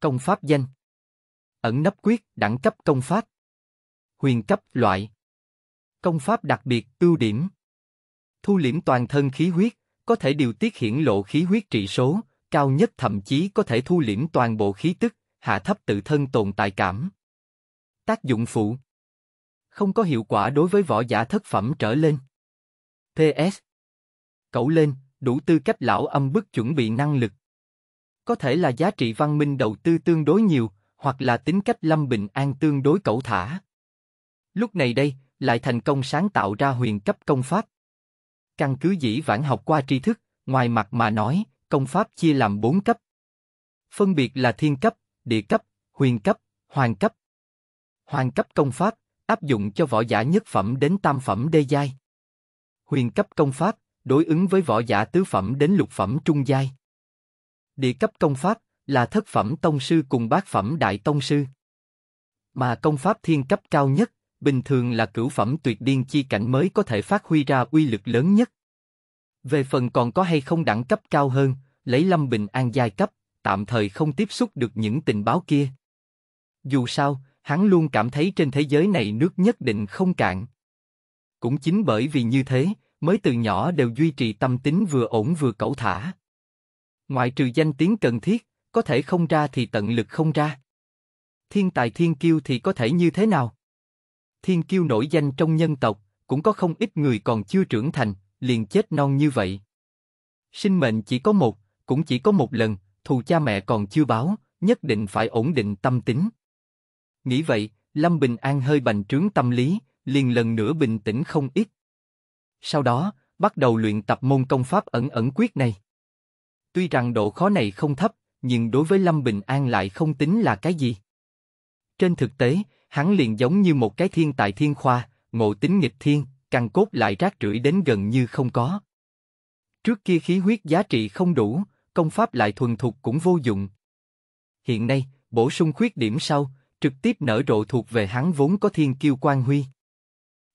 Công pháp danh Ẩn nấp quyết, đẳng cấp công pháp Huyền cấp loại Công pháp đặc biệt, ưu điểm Thu liễm toàn thân khí huyết, có thể điều tiết hiển lộ khí huyết trị số, cao nhất thậm chí có thể thu liễm toàn bộ khí tức, hạ thấp tự thân tồn tại cảm. Tác dụng phụ Không có hiệu quả đối với võ giả thất phẩm trở lên. PS cậu lên, đủ tư cách lão âm bức chuẩn bị năng lực. Có thể là giá trị văn minh đầu tư tương đối nhiều, hoặc là tính cách lâm bình an tương đối cẩu thả. Lúc này đây, lại thành công sáng tạo ra huyền cấp công pháp. Căn cứ dĩ vãng học qua tri thức, ngoài mặt mà nói, công pháp chia làm bốn cấp. Phân biệt là thiên cấp, địa cấp, huyền cấp, hoàng cấp. Hoàng cấp công pháp, áp dụng cho võ giả nhất phẩm đến tam phẩm đê giai. Huyền cấp công pháp, đối ứng với võ giả tứ phẩm đến lục phẩm trung giai. Địa cấp công pháp là thất phẩm tông sư cùng bát phẩm đại tông sư. Mà công pháp thiên cấp cao nhất, bình thường là cửu phẩm tuyệt điên chi cảnh mới có thể phát huy ra uy lực lớn nhất. Về phần còn có hay không đẳng cấp cao hơn, lấy Lâm Bình An giai cấp, tạm thời không tiếp xúc được những tình báo kia. Dù sao, hắn luôn cảm thấy trên thế giới này nước nhất định không cạn. Cũng chính bởi vì như thế, mới từ nhỏ đều duy trì tâm tính vừa ổn vừa cẩu thả. Ngoại trừ danh tiếng cần thiết, có thể không ra thì tận lực không ra. Thiên tài thiên kiêu thì có thể như thế nào? Thiên kiêu nổi danh trong nhân tộc, cũng có không ít người còn chưa trưởng thành, liền chết non như vậy. Sinh mệnh chỉ có một, cũng chỉ có một lần, thù cha mẹ còn chưa báo, nhất định phải ổn định tâm tính. Nghĩ vậy, Lâm Bình An hơi bành trướng tâm lý, liền lần nữa bình tĩnh không ít. Sau đó, bắt đầu luyện tập môn công pháp ẩn ẩn quyết này. Tuy rằng độ khó này không thấp, nhưng đối với Lâm Bình An lại không tính là cái gì. Trên thực tế, hắn liền giống như một cái thiên tài thiên khoa, ngộ tính nghịch thiên, căn cốt lại rác rưởi đến gần như không có. Trước kia khí huyết giá trị không đủ, công pháp lại thuần thục cũng vô dụng. Hiện nay, bổ sung khuyết điểm sau, trực tiếp nở rộ thuộc về hắn vốn có thiên kiêu quan huy.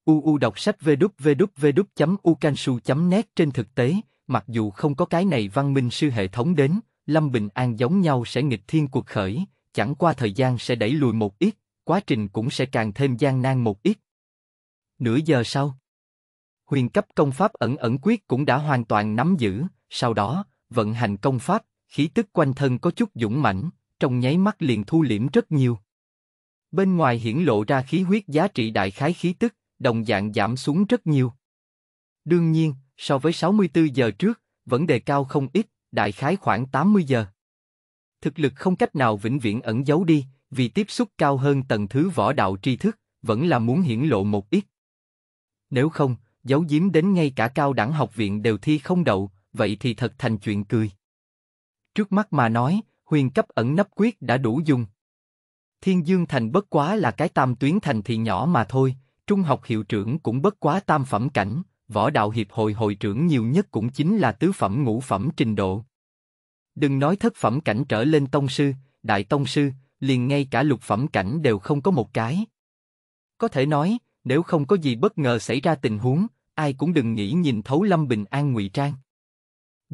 UU đọc sách www.ucansu.net trên thực tế, mặc dù không có cái này văn minh sư hệ thống đến, Lâm Bình An giống nhau sẽ nghịch thiên cuộc khởi, chẳng qua thời gian sẽ đẩy lùi một ít, quá trình cũng sẽ càng thêm gian nan một ít. Nửa giờ sau, huyền cấp công pháp ẩn ẩn quyết cũng đã hoàn toàn nắm giữ, sau đó, vận hành công pháp, khí tức quanh thân có chút dũng mãnh, trong nháy mắt liền thu liễm rất nhiều. Bên ngoài hiển lộ ra khí huyết giá trị đại khái khí tức, đồng dạng giảm xuống rất nhiều. Đương nhiên, so với 64 giờ trước, vấn đề cao không ít, đại khái khoảng 80 giờ. Thực lực không cách nào vĩnh viễn ẩn giấu đi, vì tiếp xúc cao hơn tầng thứ võ đạo tri thức, vẫn là muốn hiển lộ một ít. Nếu không, giấu giếm đến ngay cả cao đẳng học viện đều thi không đậu, vậy thì thật thành chuyện cười. Trước mắt mà nói, huyền cấp ẩn nấp quyết đã đủ dùng. Thiên Dương Thành bất quá là cái tam tuyến thành thì nhỏ mà thôi, trung học hiệu trưởng cũng bất quá tam phẩm cảnh, võ đạo hiệp hội hội trưởng nhiều nhất cũng chính là tứ phẩm ngũ phẩm trình độ. Đừng nói thất phẩm cảnh trở lên tông sư, đại tông sư, liền ngay cả lục phẩm cảnh đều không có một cái. Có thể nói, nếu không có gì bất ngờ xảy ra tình huống, ai cũng đừng nghĩ nhìn thấu Lâm Bình An ngụy trang.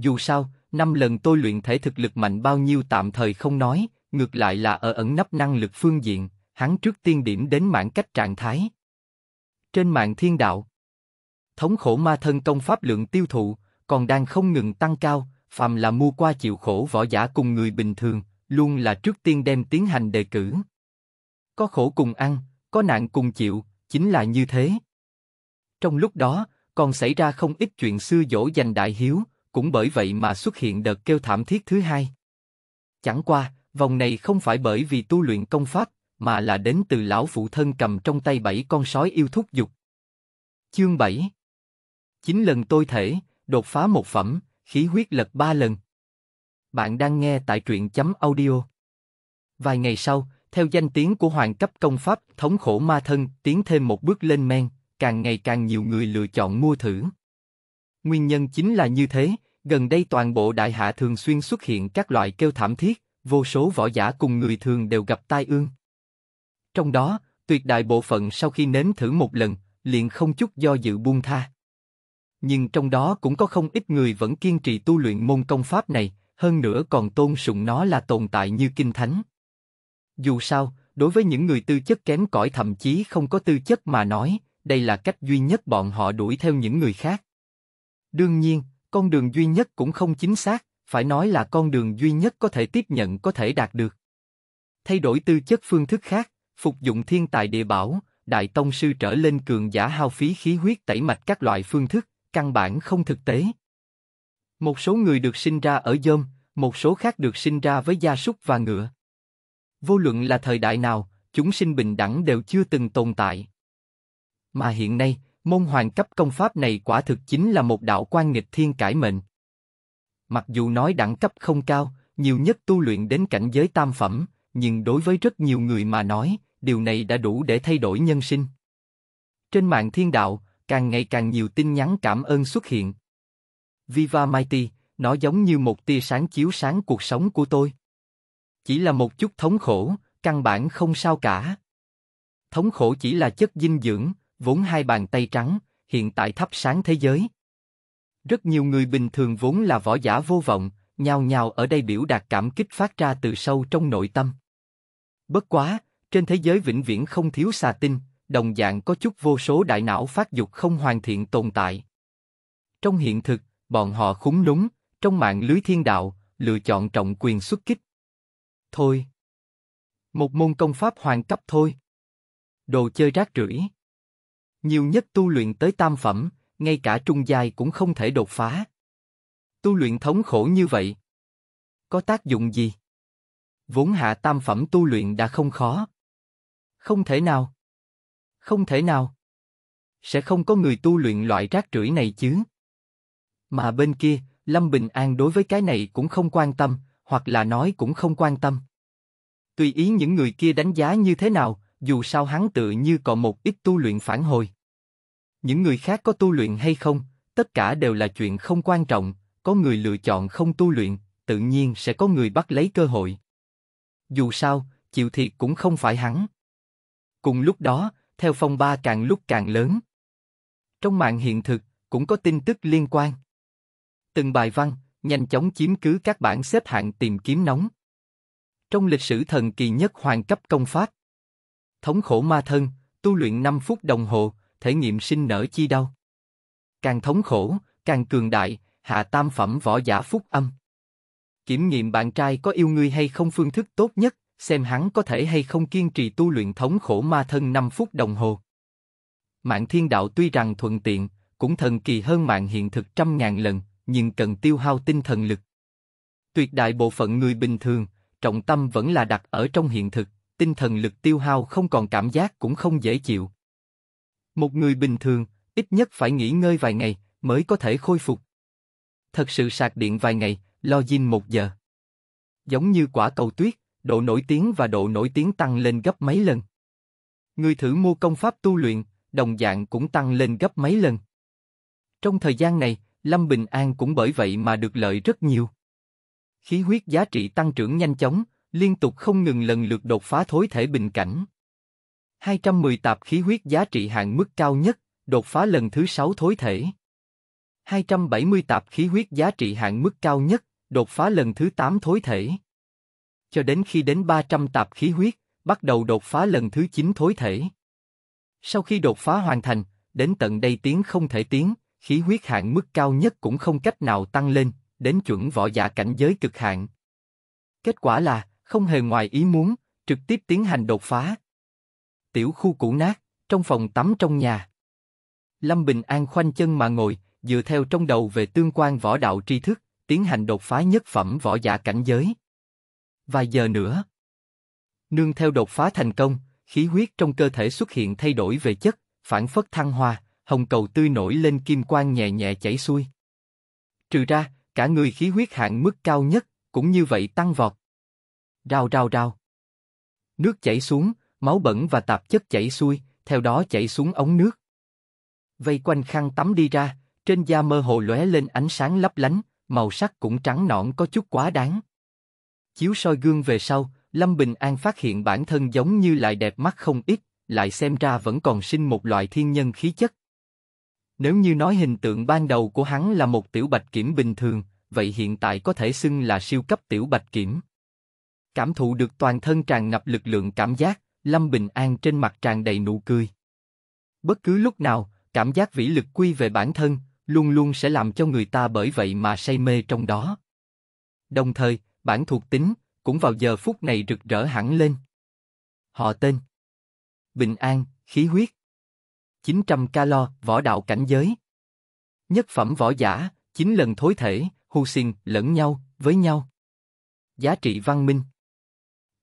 Dù sao, năm lần tôi luyện thể thực lực mạnh bao nhiêu tạm thời không nói, ngược lại là ở ẩn nấp năng lực phương diện, hắn trước tiên điểm đến mạng cách trạng thái. Trên mạng thiên đạo, thống khổ ma thân công pháp lượng tiêu thụ còn đang không ngừng tăng cao, phàm là mua qua chịu khổ võ giả cùng người bình thường, luôn là trước tiên đem tiến hành đề cử. Có khổ cùng ăn, có nạn cùng chịu, chính là như thế. Trong lúc đó, còn xảy ra không ít chuyện xưa dỗ dành đại hiếu, cũng bởi vậy mà xuất hiện đợt kêu thảm thiết thứ hai. Chẳng qua, vòng này không phải bởi vì tu luyện công pháp, mà là đến từ lão phụ thân cầm trong tay bảy con sói yêu thúc dục. Chương 7 Chín lần tôi thể, đột phá một phẩm, khí huyết lật ba lần. Bạn đang nghe tại truyện chấm audio. Vài ngày sau, theo danh tiếng của hoàng cấp công pháp thống khổ ma thân tiến thêm một bước lên men, càng ngày càng nhiều người lựa chọn mua thưởng. Nguyên nhân chính là như thế, gần đây toàn bộ đại hạ thường xuyên xuất hiện các loại kêu thảm thiết, vô số võ giả cùng người thường đều gặp tai ương. Trong đó, tuyệt đại bộ phận sau khi nếm thử một lần, liền không chút do dự buông tha. Nhưng trong đó cũng có không ít người vẫn kiên trì tu luyện môn công pháp này, hơn nữa còn tôn sùng nó là tồn tại như kinh thánh. Dù sao, đối với những người tư chất kém cỏi thậm chí không có tư chất mà nói, đây là cách duy nhất bọn họ đuổi theo những người khác. Đương nhiên, con đường duy nhất cũng không chính xác, phải nói là con đường duy nhất có thể tiếp nhận có thể đạt được. Thay đổi tư chất phương thức khác, phục dụng thiên tài địa bảo, đại tông sư trở lên cường giả hao phí khí huyết tẩy mạch các loại phương thức, căn bản không thực tế. Một số người được sinh ra ở dơm, một số khác được sinh ra với gia súc và ngựa. Vô luận là thời đại nào, chúng sinh bình đẳng đều chưa từng tồn tại. Mà hiện nay, Môn hoàng cấp công pháp này quả thực chính là một đạo quan nghịch thiên cải mệnh. Mặc dù nói đẳng cấp không cao, nhiều nhất tu luyện đến cảnh giới tam phẩm, nhưng đối với rất nhiều người mà nói, điều này đã đủ để thay đổi nhân sinh. Trên mạng thiên đạo, càng ngày càng nhiều tin nhắn cảm ơn xuất hiện. Viva Mighty, nó giống như một tia sáng chiếu sáng cuộc sống của tôi. Chỉ là một chút thống khổ, căn bản không sao cả. Thống khổ chỉ là chất dinh dưỡng, vốn hai bàn tay trắng, hiện tại thắp sáng thế giới. Rất nhiều người bình thường vốn là võ giả vô vọng, nhào nhào ở đây biểu đạt cảm kích phát ra từ sâu trong nội tâm. Bất quá, trên thế giới vĩnh viễn không thiếu xà tinh, đồng dạng có chút vô số đại não phát dục không hoàn thiện tồn tại. Trong hiện thực, bọn họ khúng núm, trong mạng lưới thiên đạo, lựa chọn trọng quyền xuất kích. Thôi. Một môn công pháp hoàn cấp thôi. Đồ chơi rác rưởi. Nhiều nhất tu luyện tới tam phẩm, ngay cả trung giai cũng không thể đột phá. Tu luyện thống khổ như vậy. Có tác dụng gì? Vốn hạ tam phẩm tu luyện đã không khó. Không thể nào. Không thể nào. Sẽ không có người tu luyện loại rác rưởi này chứ. Mà bên kia, Lâm Bình An đối với cái này cũng không quan tâm, hoặc là nói cũng không quan tâm. Tùy ý những người kia đánh giá như thế nào, dù sao hắn tự như còn một ít tu luyện phản hồi. Những người khác có tu luyện hay không, tất cả đều là chuyện không quan trọng, có người lựa chọn không tu luyện, tự nhiên sẽ có người bắt lấy cơ hội. Dù sao, chịu thiệt cũng không phải hắn. Cùng lúc đó, theo phong ba càng lúc càng lớn. Trong mạng hiện thực, cũng có tin tức liên quan. Từng bài văn, nhanh chóng chiếm cứ các bảng xếp hạng tìm kiếm nóng. Trong lịch sử thần kỳ nhất hoàng cấp công pháp, thống khổ ma thân, tu luyện 5 phút đồng hồ, thể nghiệm sinh nở chi đau. Càng thống khổ, càng cường đại, hạ tam phẩm võ giả phúc âm. Kiểm nghiệm bạn trai có yêu ngươi hay không phương thức tốt nhất, xem hắn có thể hay không kiên trì tu luyện thống khổ ma thân 5 phút đồng hồ. Mạng thiên đạo tuy rằng thuận tiện, cũng thần kỳ hơn mạng hiện thực trăm ngàn lần, nhưng cần tiêu hao tinh thần lực. Tuyệt đại bộ phận người bình thường, trọng tâm vẫn là đặt ở trong hiện thực, tinh thần lực tiêu hao không còn cảm giác cũng không dễ chịu. Một người bình thường, ít nhất phải nghỉ ngơi vài ngày mới có thể khôi phục. Thật sự sạc điện vài ngày, lo dinh một giờ. Giống như quả cầu tuyết, độ nổi tiếng và độ nổi tiếng tăng lên gấp mấy lần. Người thử mua công pháp tu luyện, đồng dạng cũng tăng lên gấp mấy lần. Trong thời gian này, Lâm Bình An cũng bởi vậy mà được lợi rất nhiều. Khí huyết giá trị tăng trưởng nhanh chóng, liên tục không ngừng lần lượt đột phá thối thể bình cảnh. 210 tạp khí huyết giá trị hạn mức cao nhất, đột phá lần thứ 6 thối thể. 270 tạp khí huyết giá trị hạn mức cao nhất, đột phá lần thứ 8 thối thể. Cho đến khi đến 300 tạp khí huyết, bắt đầu đột phá lần thứ 9 thối thể. Sau khi đột phá hoàn thành, đến tận đây tiến không thể tiến, khí huyết hạn mức cao nhất cũng không cách nào tăng lên, đến chuẩn võ giả cảnh giới cực hạn. Kết quả là, không hề ngoài ý muốn, trực tiếp tiến hành đột phá. Tiểu khu cũ nát, trong phòng tắm trong nhà. Lâm Bình An khoanh chân mà ngồi, dựa theo trong đầu về tương quan võ đạo tri thức, tiến hành đột phá nhất phẩm võ giả cảnh giới. Vài giờ nữa, nương theo đột phá thành công, khí huyết trong cơ thể xuất hiện thay đổi về chất, phản phất thăng hoa, hồng cầu tươi nổi lên kim quang nhẹ nhẹ chảy xuôi. Trừ ra, cả người khí huyết hạng mức cao nhất cũng như vậy tăng vọt, Rào rào rào. Nước chảy xuống, máu bẩn và tạp chất chảy xuôi, theo đó chảy xuống ống nước. Vây quanh khăn tắm đi ra, trên da mơ hồ lóe lên ánh sáng lấp lánh, màu sắc cũng trắng nõn có chút quá đáng. Chiếu soi gương về sau, Lâm Bình An phát hiện bản thân giống như lại đẹp mắt không ít, lại xem ra vẫn còn sinh một loại thiên nhân khí chất. Nếu như nói hình tượng ban đầu của hắn là một tiểu bạch kiểm bình thường, vậy hiện tại có thể xưng là siêu cấp tiểu bạch kiểm. Cảm thụ được toàn thân tràn ngập lực lượng cảm giác, Lâm Bình An trên mặt tràn đầy nụ cười. Bất cứ lúc nào, cảm giác vĩ lực quy về bản thân, luôn luôn sẽ làm cho người ta bởi vậy mà say mê trong đó. Đồng thời, bản thuộc tính, cũng vào giờ phút này rực rỡ hẳn lên. Họ tên Bình An, khí huyết 900 calo, võ đạo cảnh giới Nhất phẩm võ giả, 9 lần thối thể, hù xin, lẫn nhau, với nhau Giá trị văn minh,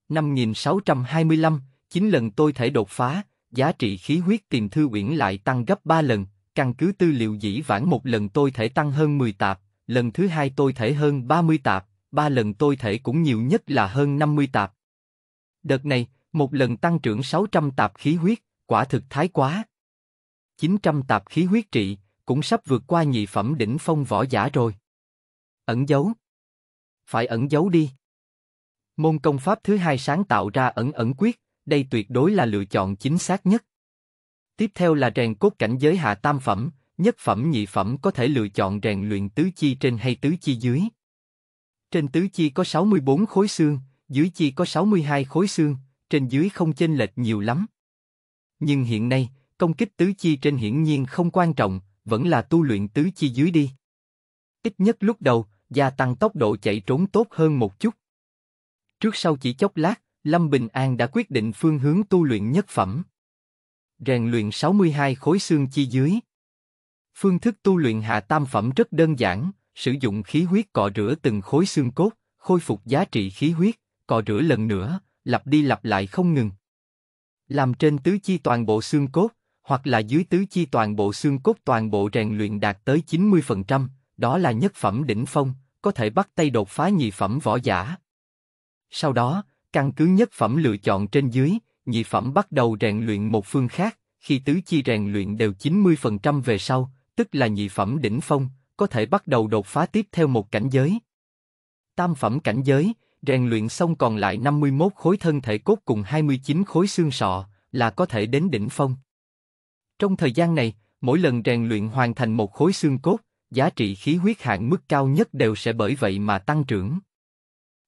5625, 9 lần tôi thể đột phá, giá trị khí huyết tìm thư quyển lại tăng gấp 3 lần, căn cứ tư liệu dĩ vãng một lần tôi thể tăng hơn 10 tạp, lần thứ hai tôi thể hơn 30 tạp, ba lần tôi thể cũng nhiều nhất là hơn 50 tạp. Đợt này, một lần tăng trưởng 600 tạp khí huyết, quả thực thái quá. 900 tạp khí huyết trị, cũng sắp vượt qua nhị phẩm đỉnh phong võ giả rồi. Ẩn dấu, Phải ẩn dấu đi. Môn công pháp thứ hai sáng tạo ra ẩn ẩn quyết, đây tuyệt đối là lựa chọn chính xác nhất. Tiếp theo là rèn cốt cảnh giới hạ tam phẩm, nhất phẩm nhị phẩm có thể lựa chọn rèn luyện tứ chi trên hay tứ chi dưới. Trên tứ chi có 64 khối xương, dưới chi có 62 khối xương, trên dưới không chênh lệch nhiều lắm. Nhưng hiện nay, công kích tứ chi trên hiển nhiên không quan trọng, vẫn là tu luyện tứ chi dưới đi. Ít nhất lúc đầu, gia tăng tốc độ chạy trốn tốt hơn một chút. Trước sau chỉ chốc lát, Lâm Bình An đã quyết định phương hướng tu luyện nhất phẩm. Rèn luyện 62 khối xương chi dưới. Phương thức tu luyện hạ tam phẩm rất đơn giản, sử dụng khí huyết cọ rửa từng khối xương cốt, khôi phục giá trị khí huyết, cọ rửa lần nữa, lặp đi lặp lại không ngừng. Làm trên tứ chi toàn bộ xương cốt, hoặc là dưới tứ chi toàn bộ xương cốt toàn bộ rèn luyện đạt tới 90%, đó là nhất phẩm đỉnh phong, có thể bắt tay đột phá nhị phẩm võ giả. Sau đó, căn cứ nhất phẩm lựa chọn trên dưới, nhị phẩm bắt đầu rèn luyện một phương khác, khi tứ chi rèn luyện đều 90% về sau, tức là nhị phẩm đỉnh phong, có thể bắt đầu đột phá tiếp theo một cảnh giới. Tam phẩm cảnh giới, rèn luyện xong còn lại 51 khối thân thể cốt cùng 29 khối xương sọ, là có thể đến đỉnh phong. Trong thời gian này, mỗi lần rèn luyện hoàn thành một khối xương cốt, giá trị khí huyết hạn mức cao nhất đều sẽ bởi vậy mà tăng trưởng.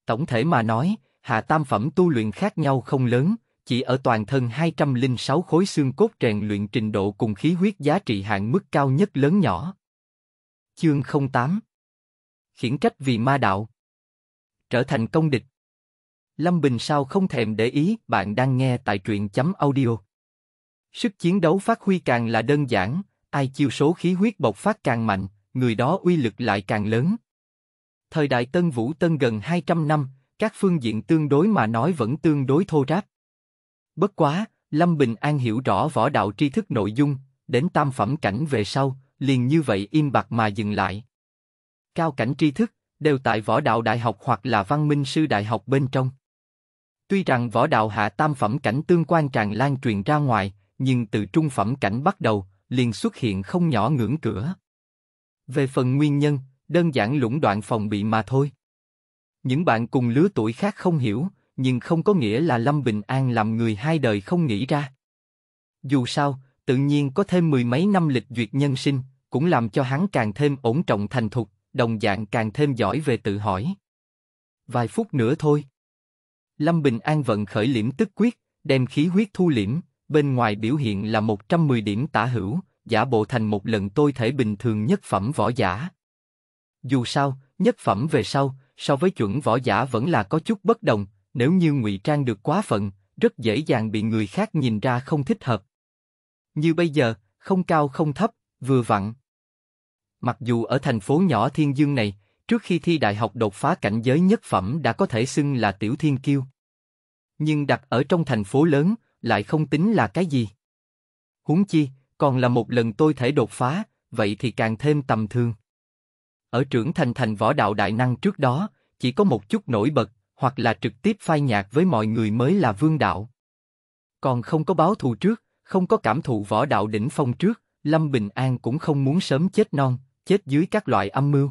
Tổng thể mà nói, hạ tam phẩm tu luyện khác nhau không lớn, chỉ ở toàn thân 206 khối xương cốt rèn luyện trình độ cùng khí huyết giá trị hạng mức cao nhất lớn nhỏ. Chương 08 Khiển trách vì ma đạo Trở thành công địch Lâm Bình sao không thèm để ý bạn đang nghe tại truyện chấm audio. Sức chiến đấu phát huy càng là đơn giản, ai chiêu số khí huyết bộc phát càng mạnh, người đó uy lực lại càng lớn thời đại Tân Vũ Tân gần 200 năm, các phương diện tương đối mà nói vẫn tương đối thô ráp. Bất quá, Lâm Bình An hiểu rõ võ đạo tri thức nội dung, đến tam phẩm cảnh về sau, liền như vậy im bặt mà dừng lại. Cao cảnh tri thức, đều tại võ đạo đại học hoặc là văn minh sư đại học bên trong. Tuy rằng võ đạo hạ tam phẩm cảnh tương quan tràn lan truyền ra ngoài, nhưng từ trung phẩm cảnh bắt đầu, liền xuất hiện không nhỏ ngưỡng cửa. Về phần nguyên nhân, đơn giản lũng đoạn phòng bị mà thôi. Những bạn cùng lứa tuổi khác không hiểu, nhưng không có nghĩa là Lâm Bình An làm người hai đời không nghĩ ra. Dù sao, tự nhiên có thêm mười mấy năm lịch duyệt nhân sinh, cũng làm cho hắn càng thêm ổn trọng thành thục, đồng dạng càng thêm giỏi về tự hỏi. Vài phút nữa thôi. Lâm Bình An vận khởi liễm tức quyết, đem khí huyết thu liễm, bên ngoài biểu hiện là 110 điểm tả hữu, giả bộ thành một lần tôi thể bình thường nhất phẩm võ giả. Dù sao, nhất phẩm về sau, so với chuẩn võ giả vẫn là có chút bất đồng, nếu như ngụy trang được quá phận, rất dễ dàng bị người khác nhìn ra không thích hợp. Như bây giờ, không cao không thấp, vừa vặn. Mặc dù ở thành phố nhỏ Thiên Dương này, trước khi thi đại học đột phá cảnh giới nhất phẩm đã có thể xưng là tiểu thiên kiêu. Nhưng đặt ở trong thành phố lớn, lại không tính là cái gì. Huống chi, còn là một lần tôi thể đột phá, vậy thì càng thêm tầm thường ở trưởng thành thành võ đạo đại năng trước đó, chỉ có một chút nổi bật, hoặc là trực tiếp phai nhạt với mọi người mới là vương đạo. Còn không có báo thù trước, không có cảm thụ võ đạo đỉnh phong trước, Lâm Bình An cũng không muốn sớm chết non, chết dưới các loại âm mưu.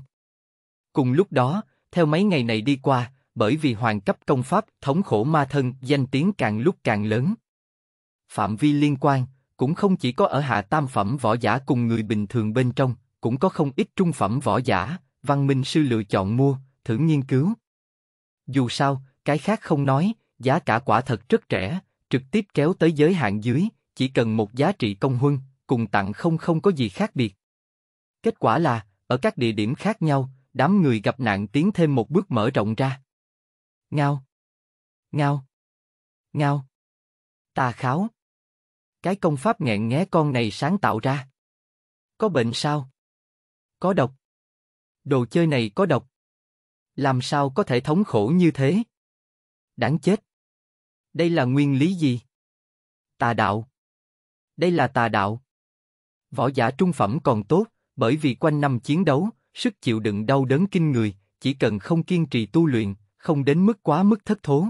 Cùng lúc đó, theo mấy ngày này đi qua, bởi vì hoàng cấp công pháp thống khổ ma thân danh tiếng càng lúc càng lớn. Phạm vi liên quan cũng không chỉ có ở hạ tam phẩm võ giả cùng người bình thường bên trong, cũng có không ít trung phẩm võ giả, văn minh sư lựa chọn mua, thử nghiên cứu. Dù sao, cái khác không nói, giá cả quả thật rất rẻ, trực tiếp kéo tới giới hạn dưới, chỉ cần một giá trị công huân, cùng tặng không không có gì khác biệt. Kết quả là, ở các địa điểm khác nhau, đám người gặp nạn tiến thêm một bước mở rộng ra. Ngao! Ngao! Ngao! Tà kháo! Cái công pháp nghẹn nghé con này sáng tạo ra. Có bệnh sao? Có độc. Đồ chơi này có độc. Làm sao có thể thống khổ như thế? Đáng chết. Đây là nguyên lý gì? Tà đạo. Đây là tà đạo. Võ giả trung phẩm còn tốt, bởi vì quanh năm chiến đấu, sức chịu đựng đau đớn kinh người, chỉ cần không kiên trì tu luyện, không đến mức quá mức thất thố.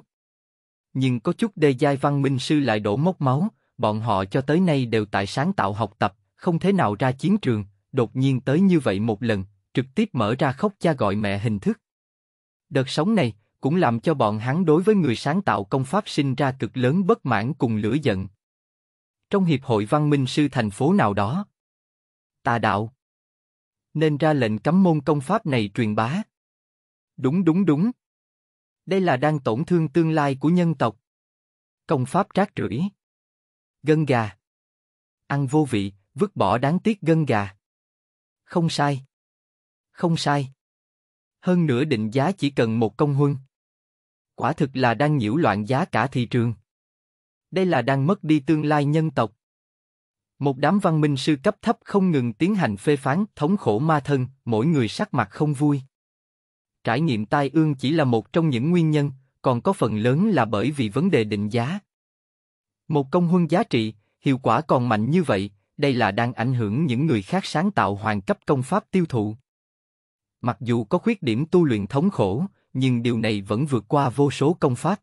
Nhưng có chút đề giai văn minh sư lại đổ mốc máu, bọn họ cho tới nay đều tại sáng tạo học tập, không thế nào ra chiến trường, đột nhiên tới như vậy một lần, trực tiếp mở ra khóc cha gọi mẹ hình thức. Đợt sóng này cũng làm cho bọn hắn đối với người sáng tạo công pháp sinh ra cực lớn bất mãn cùng lửa giận. Trong hiệp hội văn minh sư thành phố nào đó, tà đạo nên ra lệnh cấm môn công pháp này truyền bá. Đúng đúng đúng. Đây là đang tổn thương tương lai của nhân tộc. Công pháp rác rưởi. Gân gà. Ăn vô vị, vứt bỏ đáng tiếc gân gà. Không sai. Không sai. Hơn nữa định giá chỉ cần một công huân. Quả thực là đang nhiễu loạn giá cả thị trường. Đây là đang mất đi tương lai nhân tộc. Một đám văn minh sư cấp thấp không ngừng tiến hành phê phán, thống khổ ma thân, mỗi người sắc mặt không vui. Trải nghiệm tai ương chỉ là một trong những nguyên nhân, còn có phần lớn là bởi vì vấn đề định giá. Một công huân giá trị, hiệu quả còn mạnh như vậy, đây là đang ảnh hưởng những người khác sáng tạo hoàn cấp công pháp tiêu thụ. Mặc dù có khuyết điểm tu luyện thống khổ, nhưng điều này vẫn vượt qua vô số công pháp.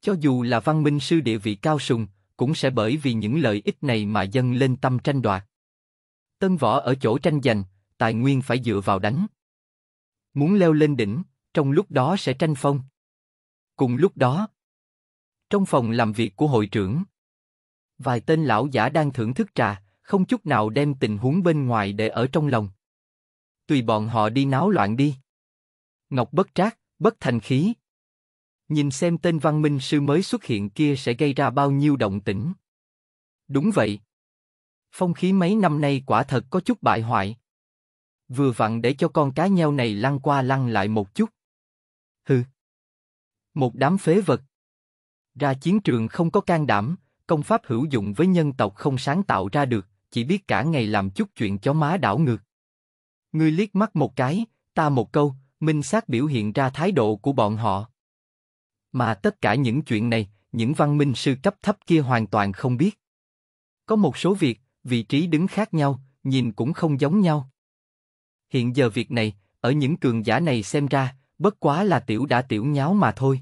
Cho dù là văn minh sư địa vị cao sùng, cũng sẽ bởi vì những lợi ích này mà dâng lên tâm tranh đoạt. Tân võ ở chỗ tranh giành, tài nguyên phải dựa vào đánh. Muốn leo lên đỉnh, trong lúc đó sẽ tranh phong. Cùng lúc đó, trong phòng làm việc của hội trưởng, Vài tên lão giả đang thưởng thức trà, không chút nào đem tình huống bên ngoài để ở trong lòng. Tùy bọn họ đi náo loạn đi. Ngọc bất trác, bất thành khí. Nhìn xem tên văn minh sư mới xuất hiện kia sẽ gây ra bao nhiêu động tĩnh. Đúng vậy. Phong khí mấy năm nay quả thật có chút bại hoại. Vừa vặn để cho con cá nheo này lăn qua lăn lại một chút. Hừ. Một đám phế vật. Ra chiến trường không có can đảm, công pháp hữu dụng với nhân tộc không sáng tạo ra được, chỉ biết cả ngày làm chút chuyện chó má đảo ngược. Ngươi liếc mắt một cái, ta một câu, minh xác biểu hiện ra thái độ của bọn họ. Mà tất cả những chuyện này, những văn minh sư cấp thấp kia hoàn toàn không biết. Có một số việc, vị trí đứng khác nhau, nhìn cũng không giống nhau. Hiện giờ việc này, ở những cường giả này xem ra, bất quá là tiểu đã tiểu nháo mà thôi.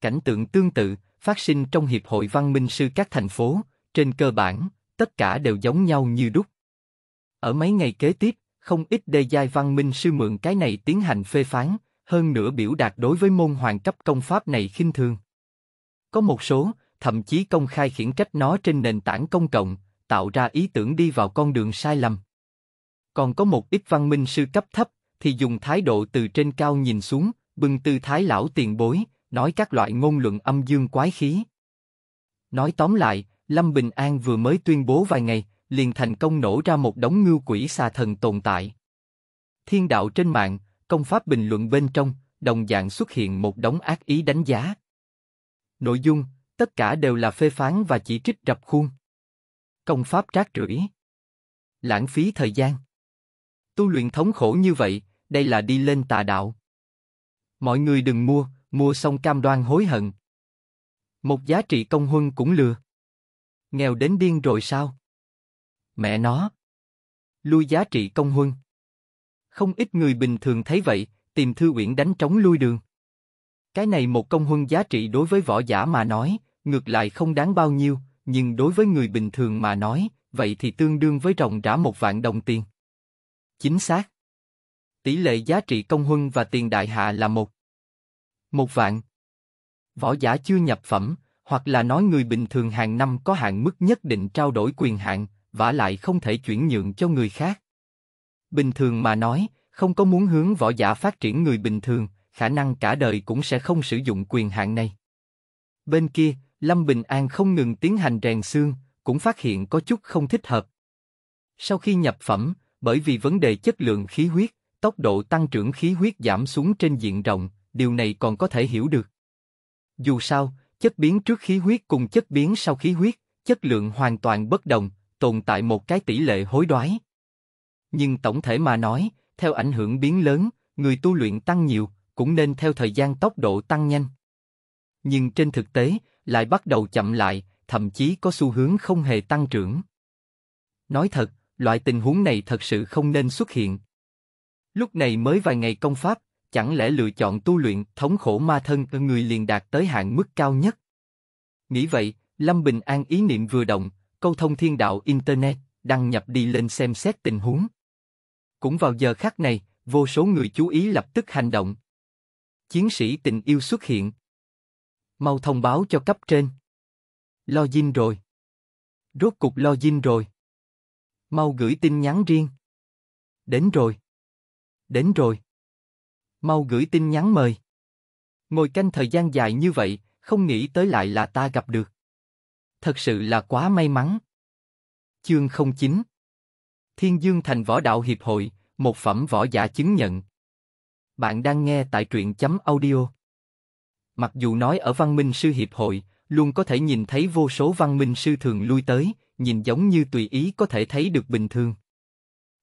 Cảnh tượng tương tự, phát sinh trong Hiệp hội Văn minh sư các thành phố, trên cơ bản, tất cả đều giống nhau như đúc. Ở mấy ngày kế tiếp, không ít đề giai văn minh sư mượn cái này tiến hành phê phán, hơn nữa biểu đạt đối với môn hoàng cấp công pháp này khinh thường. Có một số, thậm chí công khai khiển trách nó trên nền tảng công cộng, tạo ra ý tưởng đi vào con đường sai lầm. Còn có một ít văn minh sư cấp thấp, thì dùng thái độ từ trên cao nhìn xuống, bưng tư thái lão tiền bối, nói các loại ngôn luận âm dương quái khí. Nói tóm lại, Lâm Bình An vừa mới tuyên bố vài ngày, liền thành công nổ ra một đống ngưu quỷ xà thần tồn tại. Thiên đạo trên mạng, công pháp bình luận bên trong, đồng dạng xuất hiện một đống ác ý đánh giá. Nội dung, tất cả đều là phê phán và chỉ trích rập khuôn. Công pháp trác rưỡi, Lãng phí thời gian. Tu luyện thống khổ như vậy, đây là đi lên tà đạo. Mọi người đừng mua, mua xong cam đoan hối hận. Một giá trị công huân cũng lừa. Nghèo đến điên rồi sao? Mẹ nó. Lui giá trị công huân. Không ít người bình thường thấy vậy, tìm thư uyển đánh trống lui đường. Cái này một công huân giá trị đối với võ giả mà nói, ngược lại không đáng bao nhiêu, nhưng đối với người bình thường mà nói, vậy thì tương đương với ròng rã một vạn đồng tiền. Chính xác. Tỷ lệ giá trị công huân và tiền đại hạ là một một vạn. Võ giả chưa nhập phẩm, hoặc là nói người bình thường hàng năm có hạn mức nhất định trao đổi quyền hạn, vả lại không thể chuyển nhượng cho người khác. Bình thường mà nói, không có muốn hướng võ giả phát triển người bình thường, khả năng cả đời cũng sẽ không sử dụng quyền hạn này. Bên kia, Lâm Bình An không ngừng tiến hành rèn xương, cũng phát hiện có chút không thích hợp. Sau khi nhập phẩm, bởi vì vấn đề chất lượng khí huyết, tốc độ tăng trưởng khí huyết giảm xuống trên diện rộng, điều này còn có thể hiểu được. Dù sao, chất biến trước khí huyết cùng chất biến sau khí huyết, chất lượng hoàn toàn bất đồng, tồn tại một cái tỷ lệ hối đoái. Nhưng tổng thể mà nói, theo ảnh hưởng biến lớn, người tu luyện tăng nhiều, cũng nên theo thời gian tốc độ tăng nhanh. Nhưng trên thực tế, lại bắt đầu chậm lại, thậm chí có xu hướng không hề tăng trưởng. Nói thật, loại tình huống này thật sự không nên xuất hiện. Lúc này mới vài ngày công pháp, chẳng lẽ lựa chọn tu luyện thống khổ ma thân người liền đạt tới hạng mức cao nhất? Nghĩ vậy, Lâm Bình An ý niệm vừa động, câu thông thiên đạo Internet, đăng nhập đi lên xem xét tình huống. Cũng vào giờ khắc này, vô số người chú ý lập tức hành động. Chiến sĩ tình yêu xuất hiện. Mau thông báo cho cấp trên. lo dinh rồi. Rốt cục lo dinh rồi. Mau gửi tin nhắn riêng. Đến rồi. Đến rồi mau gửi tin nhắn mời. Ngồi canh thời gian dài như vậy, không nghĩ tới lại là ta gặp được. Thật sự là quá may mắn. Chương 09 Thiên Dương Thành Võ Đạo Hiệp Hội, một phẩm võ giả chứng nhận. Bạn đang nghe tại truyện chấm audio. Mặc dù nói ở văn minh sư hiệp hội, luôn có thể nhìn thấy vô số văn minh sư thường lui tới, nhìn giống như tùy ý có thể thấy được bình thường.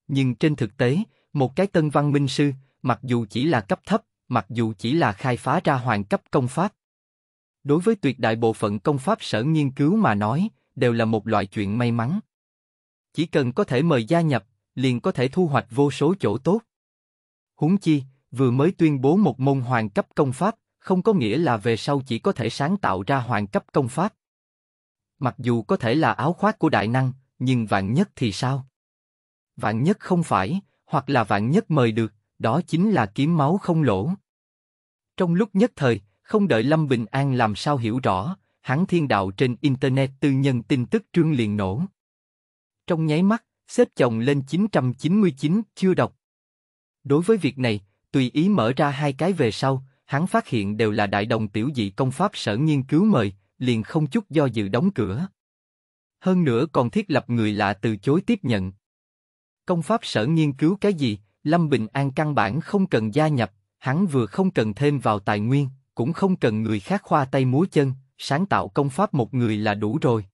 Nhưng trên thực tế, một cái tân văn minh sư, mặc dù chỉ là cấp thấp, mặc dù chỉ là khai phá ra hoàn cấp công pháp. Đối với tuyệt đại bộ phận công pháp sở nghiên cứu mà nói, đều là một loại chuyện may mắn. Chỉ cần có thể mời gia nhập, liền có thể thu hoạch vô số chỗ tốt. Huống chi, vừa mới tuyên bố một môn hoàn cấp công pháp, không có nghĩa là về sau chỉ có thể sáng tạo ra hoàn cấp công pháp. Mặc dù có thể là áo khoác của đại năng, nhưng vạn nhất thì sao? Vạn nhất không phải, hoặc là vạn nhất mời được, đó chính là kiếm máu không lỗ. Trong lúc nhất thời, không đợi Lâm Bình An làm sao hiểu rõ, hắn thiên đạo trên Internet tư nhân tin tức trương liền nổ. Trong nháy mắt, xếp chồng lên 999, chưa đọc. Đối với việc này, tùy ý mở ra hai cái về sau, hắn phát hiện đều là đại đồng tiểu dị công pháp sở nghiên cứu mời, liền không chút do dự đóng cửa. Hơn nữa còn thiết lập người lạ từ chối tiếp nhận. Công pháp sở nghiên cứu cái gì, Lâm Bình An căn bản không cần gia nhập, hắn vừa không cần thêm vào tài nguyên, cũng không cần người khác khoa tay múa chân, sáng tạo công pháp một người là đủ rồi.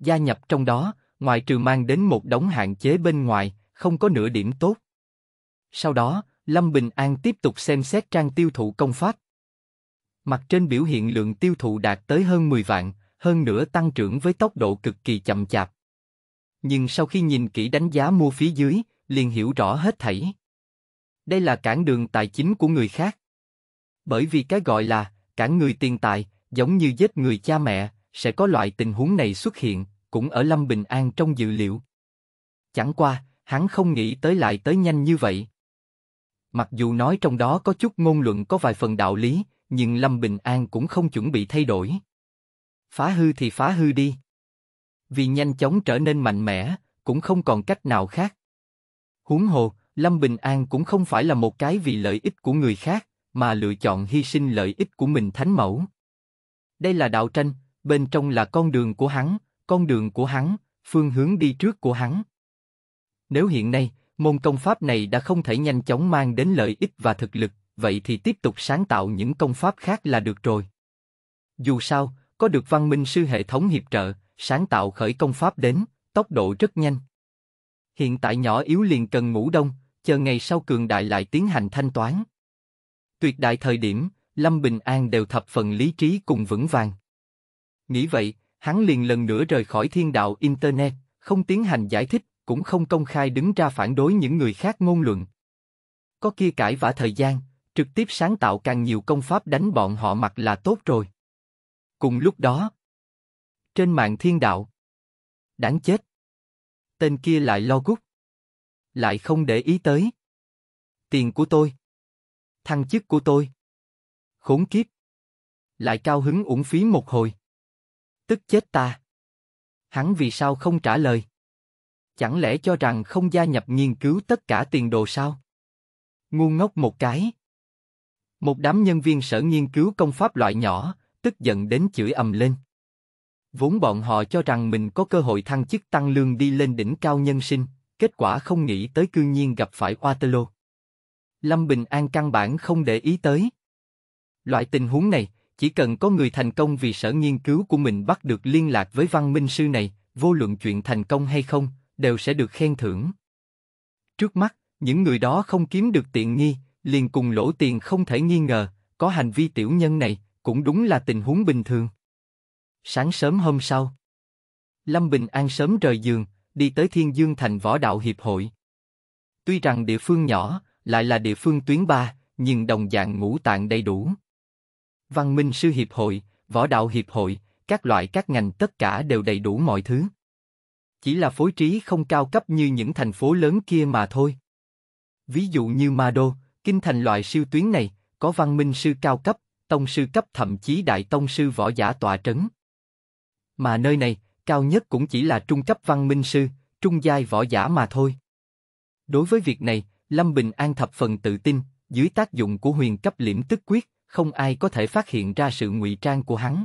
Gia nhập trong đó, ngoài trừ mang đến một đống hạn chế bên ngoài, không có nửa điểm tốt. Sau đó, Lâm Bình An tiếp tục xem xét trang tiêu thụ công pháp. Mặt trên biểu hiện lượng tiêu thụ đạt tới hơn 10 vạn, hơn nữa tăng trưởng với tốc độ cực kỳ chậm chạp. Nhưng sau khi nhìn kỹ đánh giá mua phía dưới, liền hiểu rõ hết thảy. Đây là cản đường tài chính của người khác. Bởi vì cái gọi là cản người tiền tài, giống như giết người cha mẹ, sẽ có loại tình huống này xuất hiện, cũng ở Lâm Bình An trong dự liệu. Chẳng qua, hắn không nghĩ tới lại tới nhanh như vậy. Mặc dù nói trong đó có chút ngôn luận có vài phần đạo lý, nhưng Lâm Bình An cũng không chuẩn bị thay đổi. Phá hư thì phá hư đi. Vì nhanh chóng trở nên mạnh mẽ, cũng không còn cách nào khác. Huống hồ, Lâm Bình An cũng không phải là một cái vì lợi ích của người khác, mà lựa chọn hy sinh lợi ích của mình thánh mẫu. Đây là đạo tranh, bên trong là con đường của hắn, con đường của hắn, phương hướng đi trước của hắn. Nếu hiện nay, môn công pháp này đã không thể nhanh chóng mang đến lợi ích và thực lực, vậy thì tiếp tục sáng tạo những công pháp khác là được rồi. Dù sao, có được văn minh sư hệ thống hiệp trợ, sáng tạo khởi công pháp đến, tốc độ rất nhanh. Hiện tại nhỏ yếu liền cần ngủ đông, chờ ngày sau cường đại lại tiến hành thanh toán. Tuyệt đại thời điểm, Lâm Bình An đều thập phần lý trí cùng vững vàng. Nghĩ vậy, hắn liền lần nữa rời khỏi thiên đạo Internet, không tiến hành giải thích, cũng không công khai đứng ra phản đối những người khác ngôn luận. Có kia cãi vã thời gian, trực tiếp sáng tạo càng nhiều công pháp đánh bọn họ mặt là tốt rồi. Cùng lúc đó, trên mạng thiên đạo, đáng chết tên kia lại lo gút. Lại không để ý tới. Tiền của tôi. Thăng chức của tôi. Khốn kiếp. Lại cao hứng uổng phí một hồi. Tức chết ta. Hắn vì sao không trả lời? Chẳng lẽ cho rằng không gia nhập nghiên cứu tất cả tiền đồ sao? Ngu ngốc một cái. Một đám nhân viên sở nghiên cứu công pháp loại nhỏ, tức giận đến chửi ầm lên. Vốn bọn họ cho rằng mình có cơ hội thăng chức tăng lương đi lên đỉnh cao nhân sinh, kết quả không nghĩ tới cương nhiên gặp phải Waterloo. Lâm Bình An căn bản không để ý tới. Loại tình huống này, chỉ cần có người thành công vì sở nghiên cứu của mình bắt được liên lạc với văn minh sư này, vô luận chuyện thành công hay không, đều sẽ được khen thưởng. Trước mắt, những người đó không kiếm được tiện nghi, liền cùng lỗ tiền không thể nghi ngờ, có hành vi tiểu nhân này, cũng đúng là tình huống bình thường. Sáng sớm hôm sau, Lâm Bình An sớm rời giường, đi tới Thiên Dương Thành Võ Đạo Hiệp hội. Tuy rằng địa phương nhỏ, lại là địa phương tuyến ba, nhưng đồng dạng ngũ tạng đầy đủ. Văn Minh Sư Hiệp hội, Võ Đạo Hiệp hội, các loại các ngành tất cả đều đầy đủ mọi thứ. Chỉ là phối trí không cao cấp như những thành phố lớn kia mà thôi. Ví dụ như Ma Đô, kinh thành loại siêu tuyến này, có văn minh sư cao cấp, tông sư cấp thậm chí đại tông sư võ giả tọa trấn. Mà nơi này, cao nhất cũng chỉ là trung cấp văn minh sư, trung giai võ giả mà thôi. Đối với việc này, Lâm Bình An thập phần tự tin, dưới tác dụng của huyền cấp liễm tức quyết, không ai có thể phát hiện ra sự ngụy trang của hắn.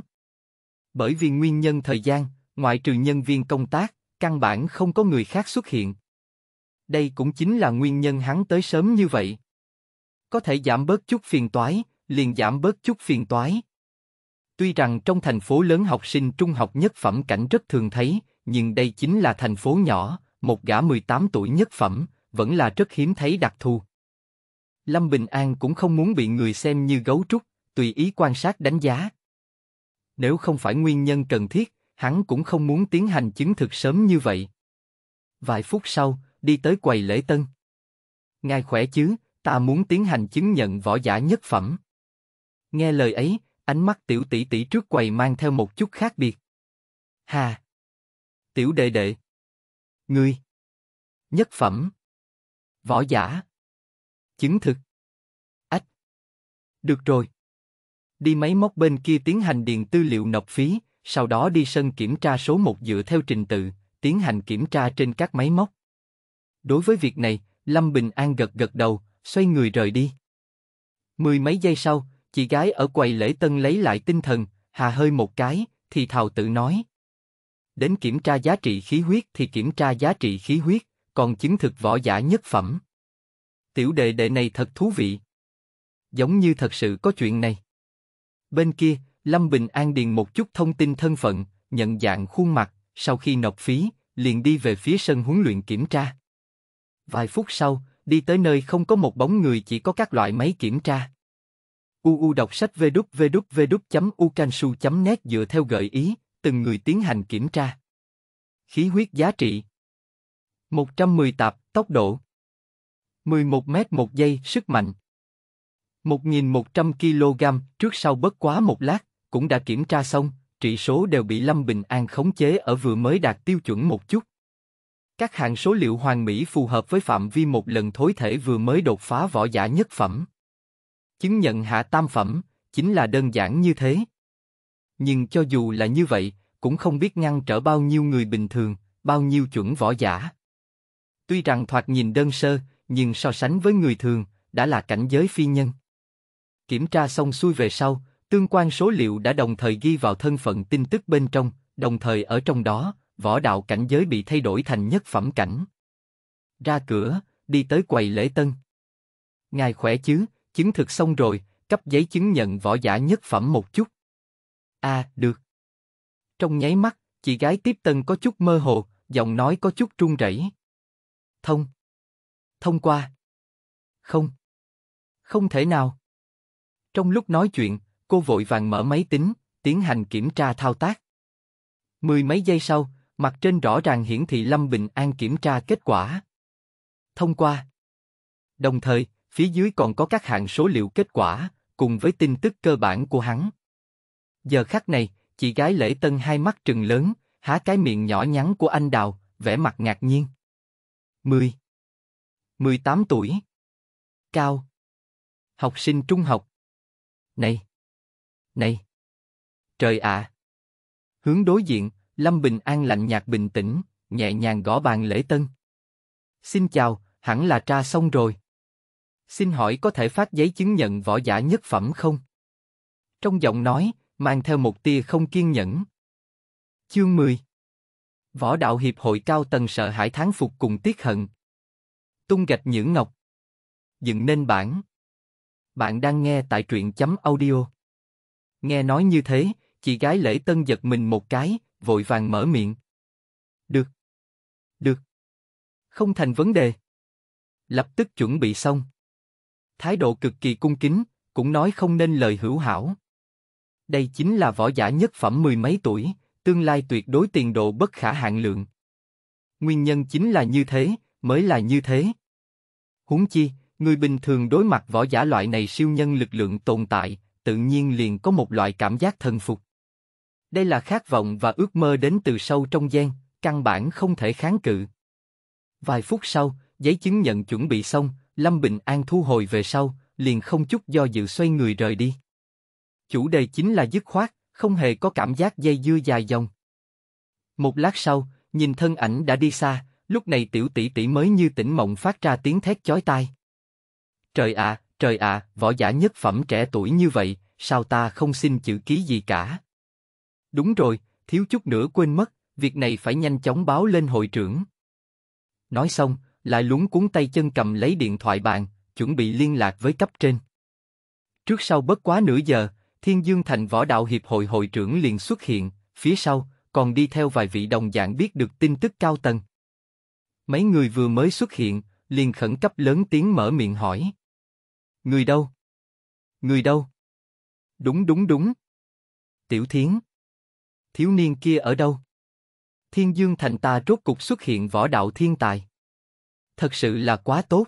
Bởi vì nguyên nhân thời gian, ngoại trừ nhân viên công tác, căn bản không có người khác xuất hiện. Đây cũng chính là nguyên nhân hắn tới sớm như vậy. Có thể giảm bớt chút phiền toái, liền giảm bớt chút phiền toái. Tuy rằng trong thành phố lớn học sinh trung học nhất phẩm cảnh rất thường thấy, nhưng đây chính là thành phố nhỏ, một gã 18 tuổi nhất phẩm, vẫn là rất hiếm thấy đặc thù. Lâm Bình An cũng không muốn bị người xem như gấu trúc, tùy ý quan sát đánh giá. Nếu không phải nguyên nhân cần thiết, hắn cũng không muốn tiến hành chứng thực sớm như vậy. Vài phút sau, đi tới quầy lễ tân. Ngài khỏe chứ, ta muốn tiến hành chứng nhận võ giả nhất phẩm. Nghe lời ấy, ánh mắt tiểu tỷ tỷ trước quầy mang theo một chút khác biệt. Hà! Tiểu đệ đệ! Ngươi! Nhất phẩm! Võ giả! Chứng thực! Ách! Được rồi! Đi máy móc bên kia tiến hành điền tư liệu nộp phí, sau đó đi sân kiểm tra số một dựa theo trình tự, tiến hành kiểm tra trên các máy móc. Đối với việc này, Lâm Bình An gật gật đầu, xoay người rời đi. Mười mấy giây sau, Chị gái ở quầy lễ tân lấy lại tinh thần, hà hơi một cái, thì thào tự nói. Đến kiểm tra giá trị khí huyết thì kiểm tra giá trị khí huyết, còn chứng thực võ giả nhất phẩm. Tiểu đệ đệ này thật thú vị. Giống như thật sự có chuyện này. Bên kia, Lâm Bình An điền một chút thông tin thân phận, nhận dạng khuôn mặt, sau khi nộp phí, liền đi về phía sân huấn luyện kiểm tra. Vài phút sau, đi tới nơi không có một bóng người chỉ có các loại máy kiểm tra. UU đọc sách www.ucansu.net dựa theo gợi ý, từng người tiến hành kiểm tra. Khí huyết giá trị 110 tạp, tốc độ 11 m một giây, sức mạnh 1100 kg, trước sau bất quá một lát, cũng đã kiểm tra xong, trị số đều bị Lâm Bình An khống chế ở vừa mới đạt tiêu chuẩn một chút. Các hạng số liệu hoàn mỹ phù hợp với phạm vi một lần thối thể vừa mới đột phá võ giả nhất phẩm chứng nhận hạ tam phẩm, chính là đơn giản như thế. Nhưng cho dù là như vậy, cũng không biết ngăn trở bao nhiêu người bình thường, bao nhiêu chuẩn võ giả. Tuy rằng thoạt nhìn đơn sơ, nhưng so sánh với người thường, đã là cảnh giới phi nhân. Kiểm tra xong xuôi về sau, tương quan số liệu đã đồng thời ghi vào thân phận tin tức bên trong, đồng thời ở trong đó, võ đạo cảnh giới bị thay đổi thành nhất phẩm cảnh. Ra cửa, đi tới quầy lễ tân. Ngài khỏe chứ, chứng thực xong rồi, cấp giấy chứng nhận võ giả nhất phẩm một chút. À, được. Trong nháy mắt, chị gái tiếp tân có chút mơ hồ, giọng nói có chút run rẩy. Thông. Thông qua. Không. Không thể nào. Trong lúc nói chuyện, cô vội vàng mở máy tính, tiến hành kiểm tra thao tác. Mười mấy giây sau, mặt trên rõ ràng hiển thị Lâm Bình An kiểm tra kết quả. Thông qua. Đồng thời, phía dưới còn có các hạng số liệu kết quả, cùng với tin tức cơ bản của hắn. Giờ khắc này, chị gái lễ tân hai mắt trừng lớn, há cái miệng nhỏ nhắn của anh đào, vẻ mặt ngạc nhiên. 10. 18 tuổi. Cao. Học sinh trung học. Này. Này. Trời ạ. À. Hướng đối diện, Lâm Bình An lạnh nhạt bình tĩnh, nhẹ nhàng gõ bàn lễ tân. Xin chào, hẳn là tra xong rồi. Xin hỏi có thể phát giấy chứng nhận võ giả nhất phẩm không? Trong giọng nói, mang theo một tia không kiên nhẫn. Chương 10 Võ đạo hiệp hội cao tầng sợ hãi tháng phục cùng tiết hận. Tung gạch nhữ ngọc. Dựng nên bản. Bạn đang nghe tại truyện chấm audio. Nghe nói như thế, chị gái lễ tân giật mình một cái, vội vàng mở miệng. Được. Được. Không thành vấn đề. Lập tức chuẩn bị xong thái độ cực kỳ cung kính, cũng nói không nên lời hữu hảo. Đây chính là võ giả nhất phẩm mười mấy tuổi, tương lai tuyệt đối tiền độ bất khả hạn lượng. Nguyên nhân chính là như thế, mới là như thế. Huống chi, người bình thường đối mặt võ giả loại này siêu nhân lực lượng tồn tại, tự nhiên liền có một loại cảm giác thần phục. Đây là khát vọng và ước mơ đến từ sâu trong gian, căn bản không thể kháng cự. Vài phút sau, giấy chứng nhận chuẩn bị xong, Lâm Bình An thu hồi về sau, liền không chút do dự xoay người rời đi. Chủ đề chính là dứt khoát, không hề có cảm giác dây dưa dài dòng. Một lát sau, nhìn thân ảnh đã đi xa, lúc này tiểu tỷ tỷ mới như tỉnh mộng phát ra tiếng thét chói tai. Trời ạ, à, trời ạ, à, võ giả nhất phẩm trẻ tuổi như vậy, sao ta không xin chữ ký gì cả? Đúng rồi, thiếu chút nữa quên mất, việc này phải nhanh chóng báo lên hội trưởng. Nói xong, lại lúng cuốn tay chân cầm lấy điện thoại bàn chuẩn bị liên lạc với cấp trên. Trước sau bất quá nửa giờ, Thiên Dương Thành Võ Đạo Hiệp hội hội trưởng liền xuất hiện, phía sau, còn đi theo vài vị đồng dạng biết được tin tức cao tầng. Mấy người vừa mới xuất hiện, liền khẩn cấp lớn tiếng mở miệng hỏi. Người đâu? Người đâu? Đúng đúng đúng. Tiểu Thiến. Thiếu niên kia ở đâu? Thiên Dương Thành ta rốt cục xuất hiện võ đạo thiên tài thật sự là quá tốt.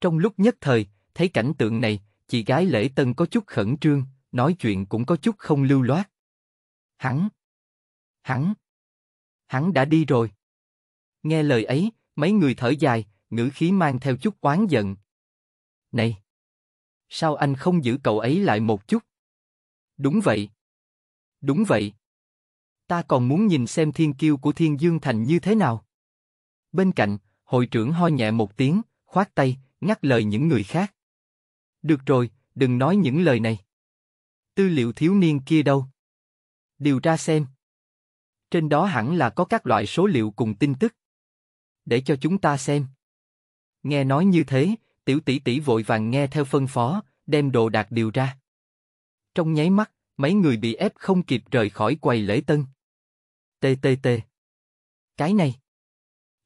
Trong lúc nhất thời, thấy cảnh tượng này, chị gái lễ tân có chút khẩn trương, nói chuyện cũng có chút không lưu loát. Hắn, hắn, hắn đã đi rồi. Nghe lời ấy, mấy người thở dài, ngữ khí mang theo chút oán giận. Này, sao anh không giữ cậu ấy lại một chút? Đúng vậy, đúng vậy. Ta còn muốn nhìn xem thiên kiêu của Thiên Dương Thành như thế nào. Bên cạnh, Hội trưởng ho nhẹ một tiếng, khoát tay, ngắt lời những người khác. Được rồi, đừng nói những lời này. Tư liệu thiếu niên kia đâu? Điều tra xem. Trên đó hẳn là có các loại số liệu cùng tin tức. Để cho chúng ta xem. Nghe nói như thế, tiểu tỷ tỷ vội vàng nghe theo phân phó, đem đồ đạc điều ra. Trong nháy mắt, mấy người bị ép không kịp rời khỏi quầy lễ tân. TTT. Cái này.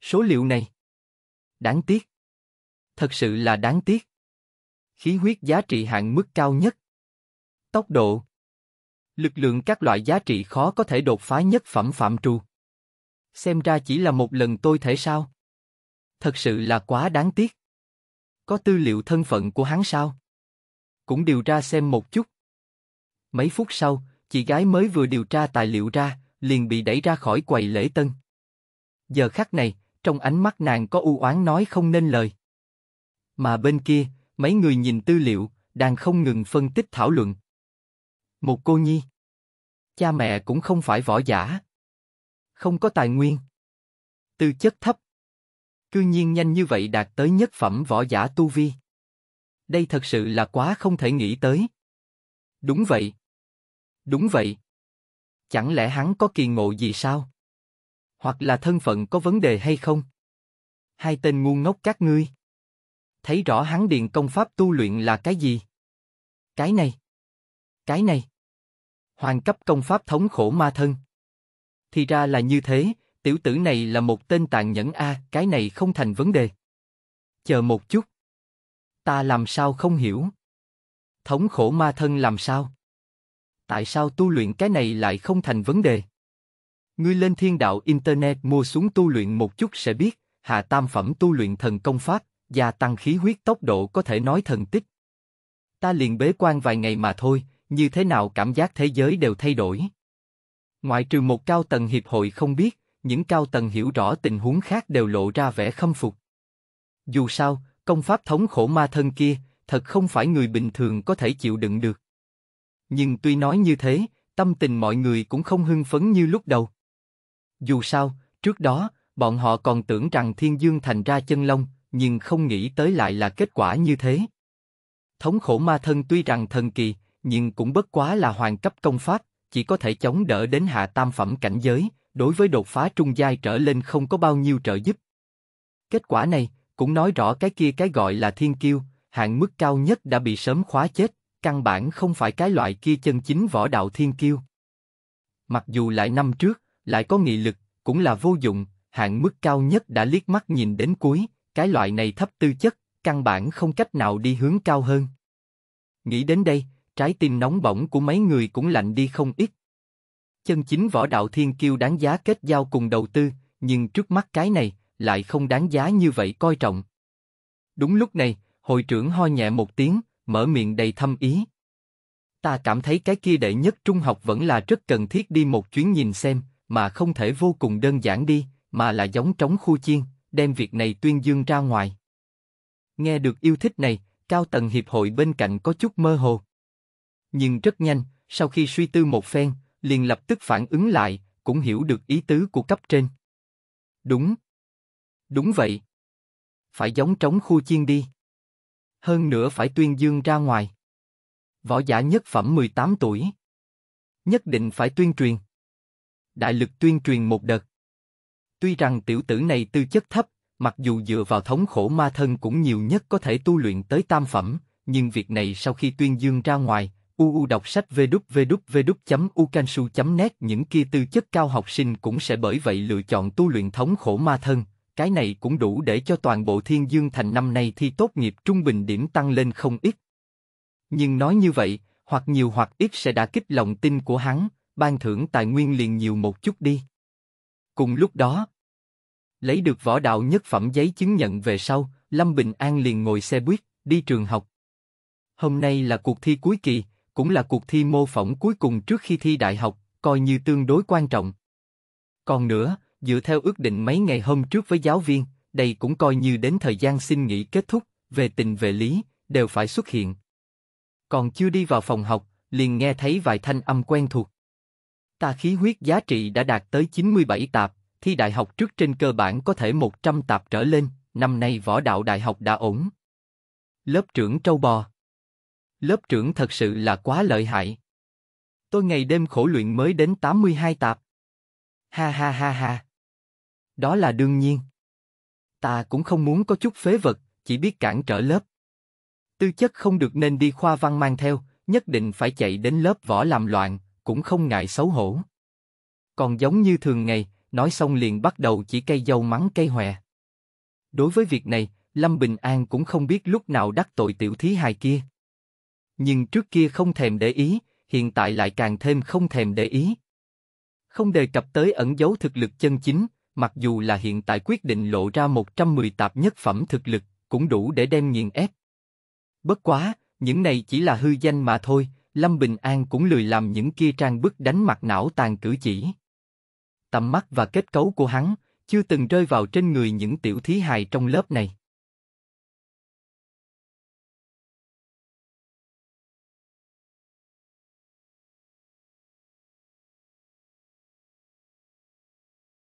Số liệu này. Đáng tiếc. Thật sự là đáng tiếc. Khí huyết giá trị hạn mức cao nhất. Tốc độ. Lực lượng các loại giá trị khó có thể đột phá nhất phẩm phạm trù. Xem ra chỉ là một lần tôi thể sao? Thật sự là quá đáng tiếc. Có tư liệu thân phận của hắn sao? Cũng điều ra xem một chút. Mấy phút sau, chị gái mới vừa điều tra tài liệu ra, liền bị đẩy ra khỏi quầy lễ tân. Giờ khắc này, trong ánh mắt nàng có u oán nói không nên lời. Mà bên kia, mấy người nhìn tư liệu, đang không ngừng phân tích thảo luận. Một cô nhi. Cha mẹ cũng không phải võ giả. Không có tài nguyên. Tư chất thấp. Cư nhiên nhanh như vậy đạt tới nhất phẩm võ giả tu vi. Đây thật sự là quá không thể nghĩ tới. Đúng vậy. Đúng vậy. Chẳng lẽ hắn có kỳ ngộ gì sao? hoặc là thân phận có vấn đề hay không. Hai tên ngu ngốc các ngươi. Thấy rõ hắn điện công pháp tu luyện là cái gì? Cái này. Cái này. Hoàng cấp công pháp thống khổ ma thân. Thì ra là như thế, tiểu tử này là một tên tàn nhẫn A, cái này không thành vấn đề. Chờ một chút. Ta làm sao không hiểu? Thống khổ ma thân làm sao? Tại sao tu luyện cái này lại không thành vấn đề? Ngươi lên thiên đạo Internet mua xuống tu luyện một chút sẽ biết, hạ tam phẩm tu luyện thần công pháp, gia tăng khí huyết tốc độ có thể nói thần tích. Ta liền bế quan vài ngày mà thôi, như thế nào cảm giác thế giới đều thay đổi. Ngoại trừ một cao tầng hiệp hội không biết, những cao tầng hiểu rõ tình huống khác đều lộ ra vẻ khâm phục. Dù sao, công pháp thống khổ ma thân kia, thật không phải người bình thường có thể chịu đựng được. Nhưng tuy nói như thế, tâm tình mọi người cũng không hưng phấn như lúc đầu. Dù sao, trước đó, bọn họ còn tưởng rằng Thiên Dương thành ra chân long, nhưng không nghĩ tới lại là kết quả như thế. Thống khổ ma thân tuy rằng thần kỳ, nhưng cũng bất quá là hoàng cấp công pháp, chỉ có thể chống đỡ đến hạ tam phẩm cảnh giới, đối với đột phá trung giai trở lên không có bao nhiêu trợ giúp. Kết quả này cũng nói rõ cái kia cái gọi là thiên kiêu, hạng mức cao nhất đã bị sớm khóa chết, căn bản không phải cái loại kia chân chính võ đạo thiên kiêu. Mặc dù lại năm trước, lại có nghị lực, cũng là vô dụng, hạng mức cao nhất đã liếc mắt nhìn đến cuối, cái loại này thấp tư chất, căn bản không cách nào đi hướng cao hơn. Nghĩ đến đây, trái tim nóng bỏng của mấy người cũng lạnh đi không ít. Chân chính võ đạo thiên kiêu đáng giá kết giao cùng đầu tư, nhưng trước mắt cái này lại không đáng giá như vậy coi trọng. Đúng lúc này, hội trưởng ho nhẹ một tiếng, mở miệng đầy thâm ý. Ta cảm thấy cái kia đệ nhất trung học vẫn là rất cần thiết đi một chuyến nhìn xem, mà không thể vô cùng đơn giản đi, mà là giống trống khu chiên, đem việc này tuyên dương ra ngoài. Nghe được yêu thích này, cao tầng hiệp hội bên cạnh có chút mơ hồ. Nhưng rất nhanh, sau khi suy tư một phen, liền lập tức phản ứng lại, cũng hiểu được ý tứ của cấp trên. Đúng. Đúng vậy. Phải giống trống khu chiên đi. Hơn nữa phải tuyên dương ra ngoài. Võ giả nhất phẩm 18 tuổi. Nhất định phải tuyên truyền đại lực tuyên truyền một đợt. Tuy rằng tiểu tử này tư chất thấp, mặc dù dựa vào thống khổ ma thân cũng nhiều nhất có thể tu luyện tới tam phẩm, nhưng việc này sau khi tuyên dương ra ngoài, uu đọc sách vwvw.ucansu.net những kia tư chất cao học sinh cũng sẽ bởi vậy lựa chọn tu luyện thống khổ ma thân, cái này cũng đủ để cho toàn bộ thiên dương thành năm nay thi tốt nghiệp trung bình điểm tăng lên không ít. Nhưng nói như vậy, hoặc nhiều hoặc ít sẽ đã kích lòng tin của hắn, ban thưởng tài nguyên liền nhiều một chút đi. Cùng lúc đó, lấy được võ đạo nhất phẩm giấy chứng nhận về sau, Lâm Bình An liền ngồi xe buýt đi trường học. Hôm nay là cuộc thi cuối kỳ, cũng là cuộc thi mô phỏng cuối cùng trước khi thi đại học, coi như tương đối quan trọng. Còn nữa, dựa theo ước định mấy ngày hôm trước với giáo viên, đây cũng coi như đến thời gian xin nghỉ kết thúc, về tình về lý đều phải xuất hiện. Còn chưa đi vào phòng học, liền nghe thấy vài thanh âm quen thuộc. Ta khí huyết giá trị đã đạt tới 97 tạp, thi đại học trước trên cơ bản có thể 100 tạp trở lên, năm nay võ đạo đại học đã ổn. Lớp trưởng trâu bò Lớp trưởng thật sự là quá lợi hại. Tôi ngày đêm khổ luyện mới đến 82 tạp. Ha ha ha ha. Đó là đương nhiên. Ta cũng không muốn có chút phế vật, chỉ biết cản trở lớp. Tư chất không được nên đi khoa văn mang theo, nhất định phải chạy đến lớp võ làm loạn, cũng không ngại xấu hổ. Còn giống như thường ngày, nói xong liền bắt đầu chỉ cây dâu mắng cây hòe. Đối với việc này, Lâm Bình An cũng không biết lúc nào đắc tội tiểu thí hài kia. Nhưng trước kia không thèm để ý, hiện tại lại càng thêm không thèm để ý. Không đề cập tới ẩn dấu thực lực chân chính, mặc dù là hiện tại quyết định lộ ra 110 tạp nhất phẩm thực lực, cũng đủ để đem nghiền ép. Bất quá, những này chỉ là hư danh mà thôi, Lâm Bình An cũng lười làm những kia trang bức đánh mặt não tàn cử chỉ. Tầm mắt và kết cấu của hắn chưa từng rơi vào trên người những tiểu thí hài trong lớp này.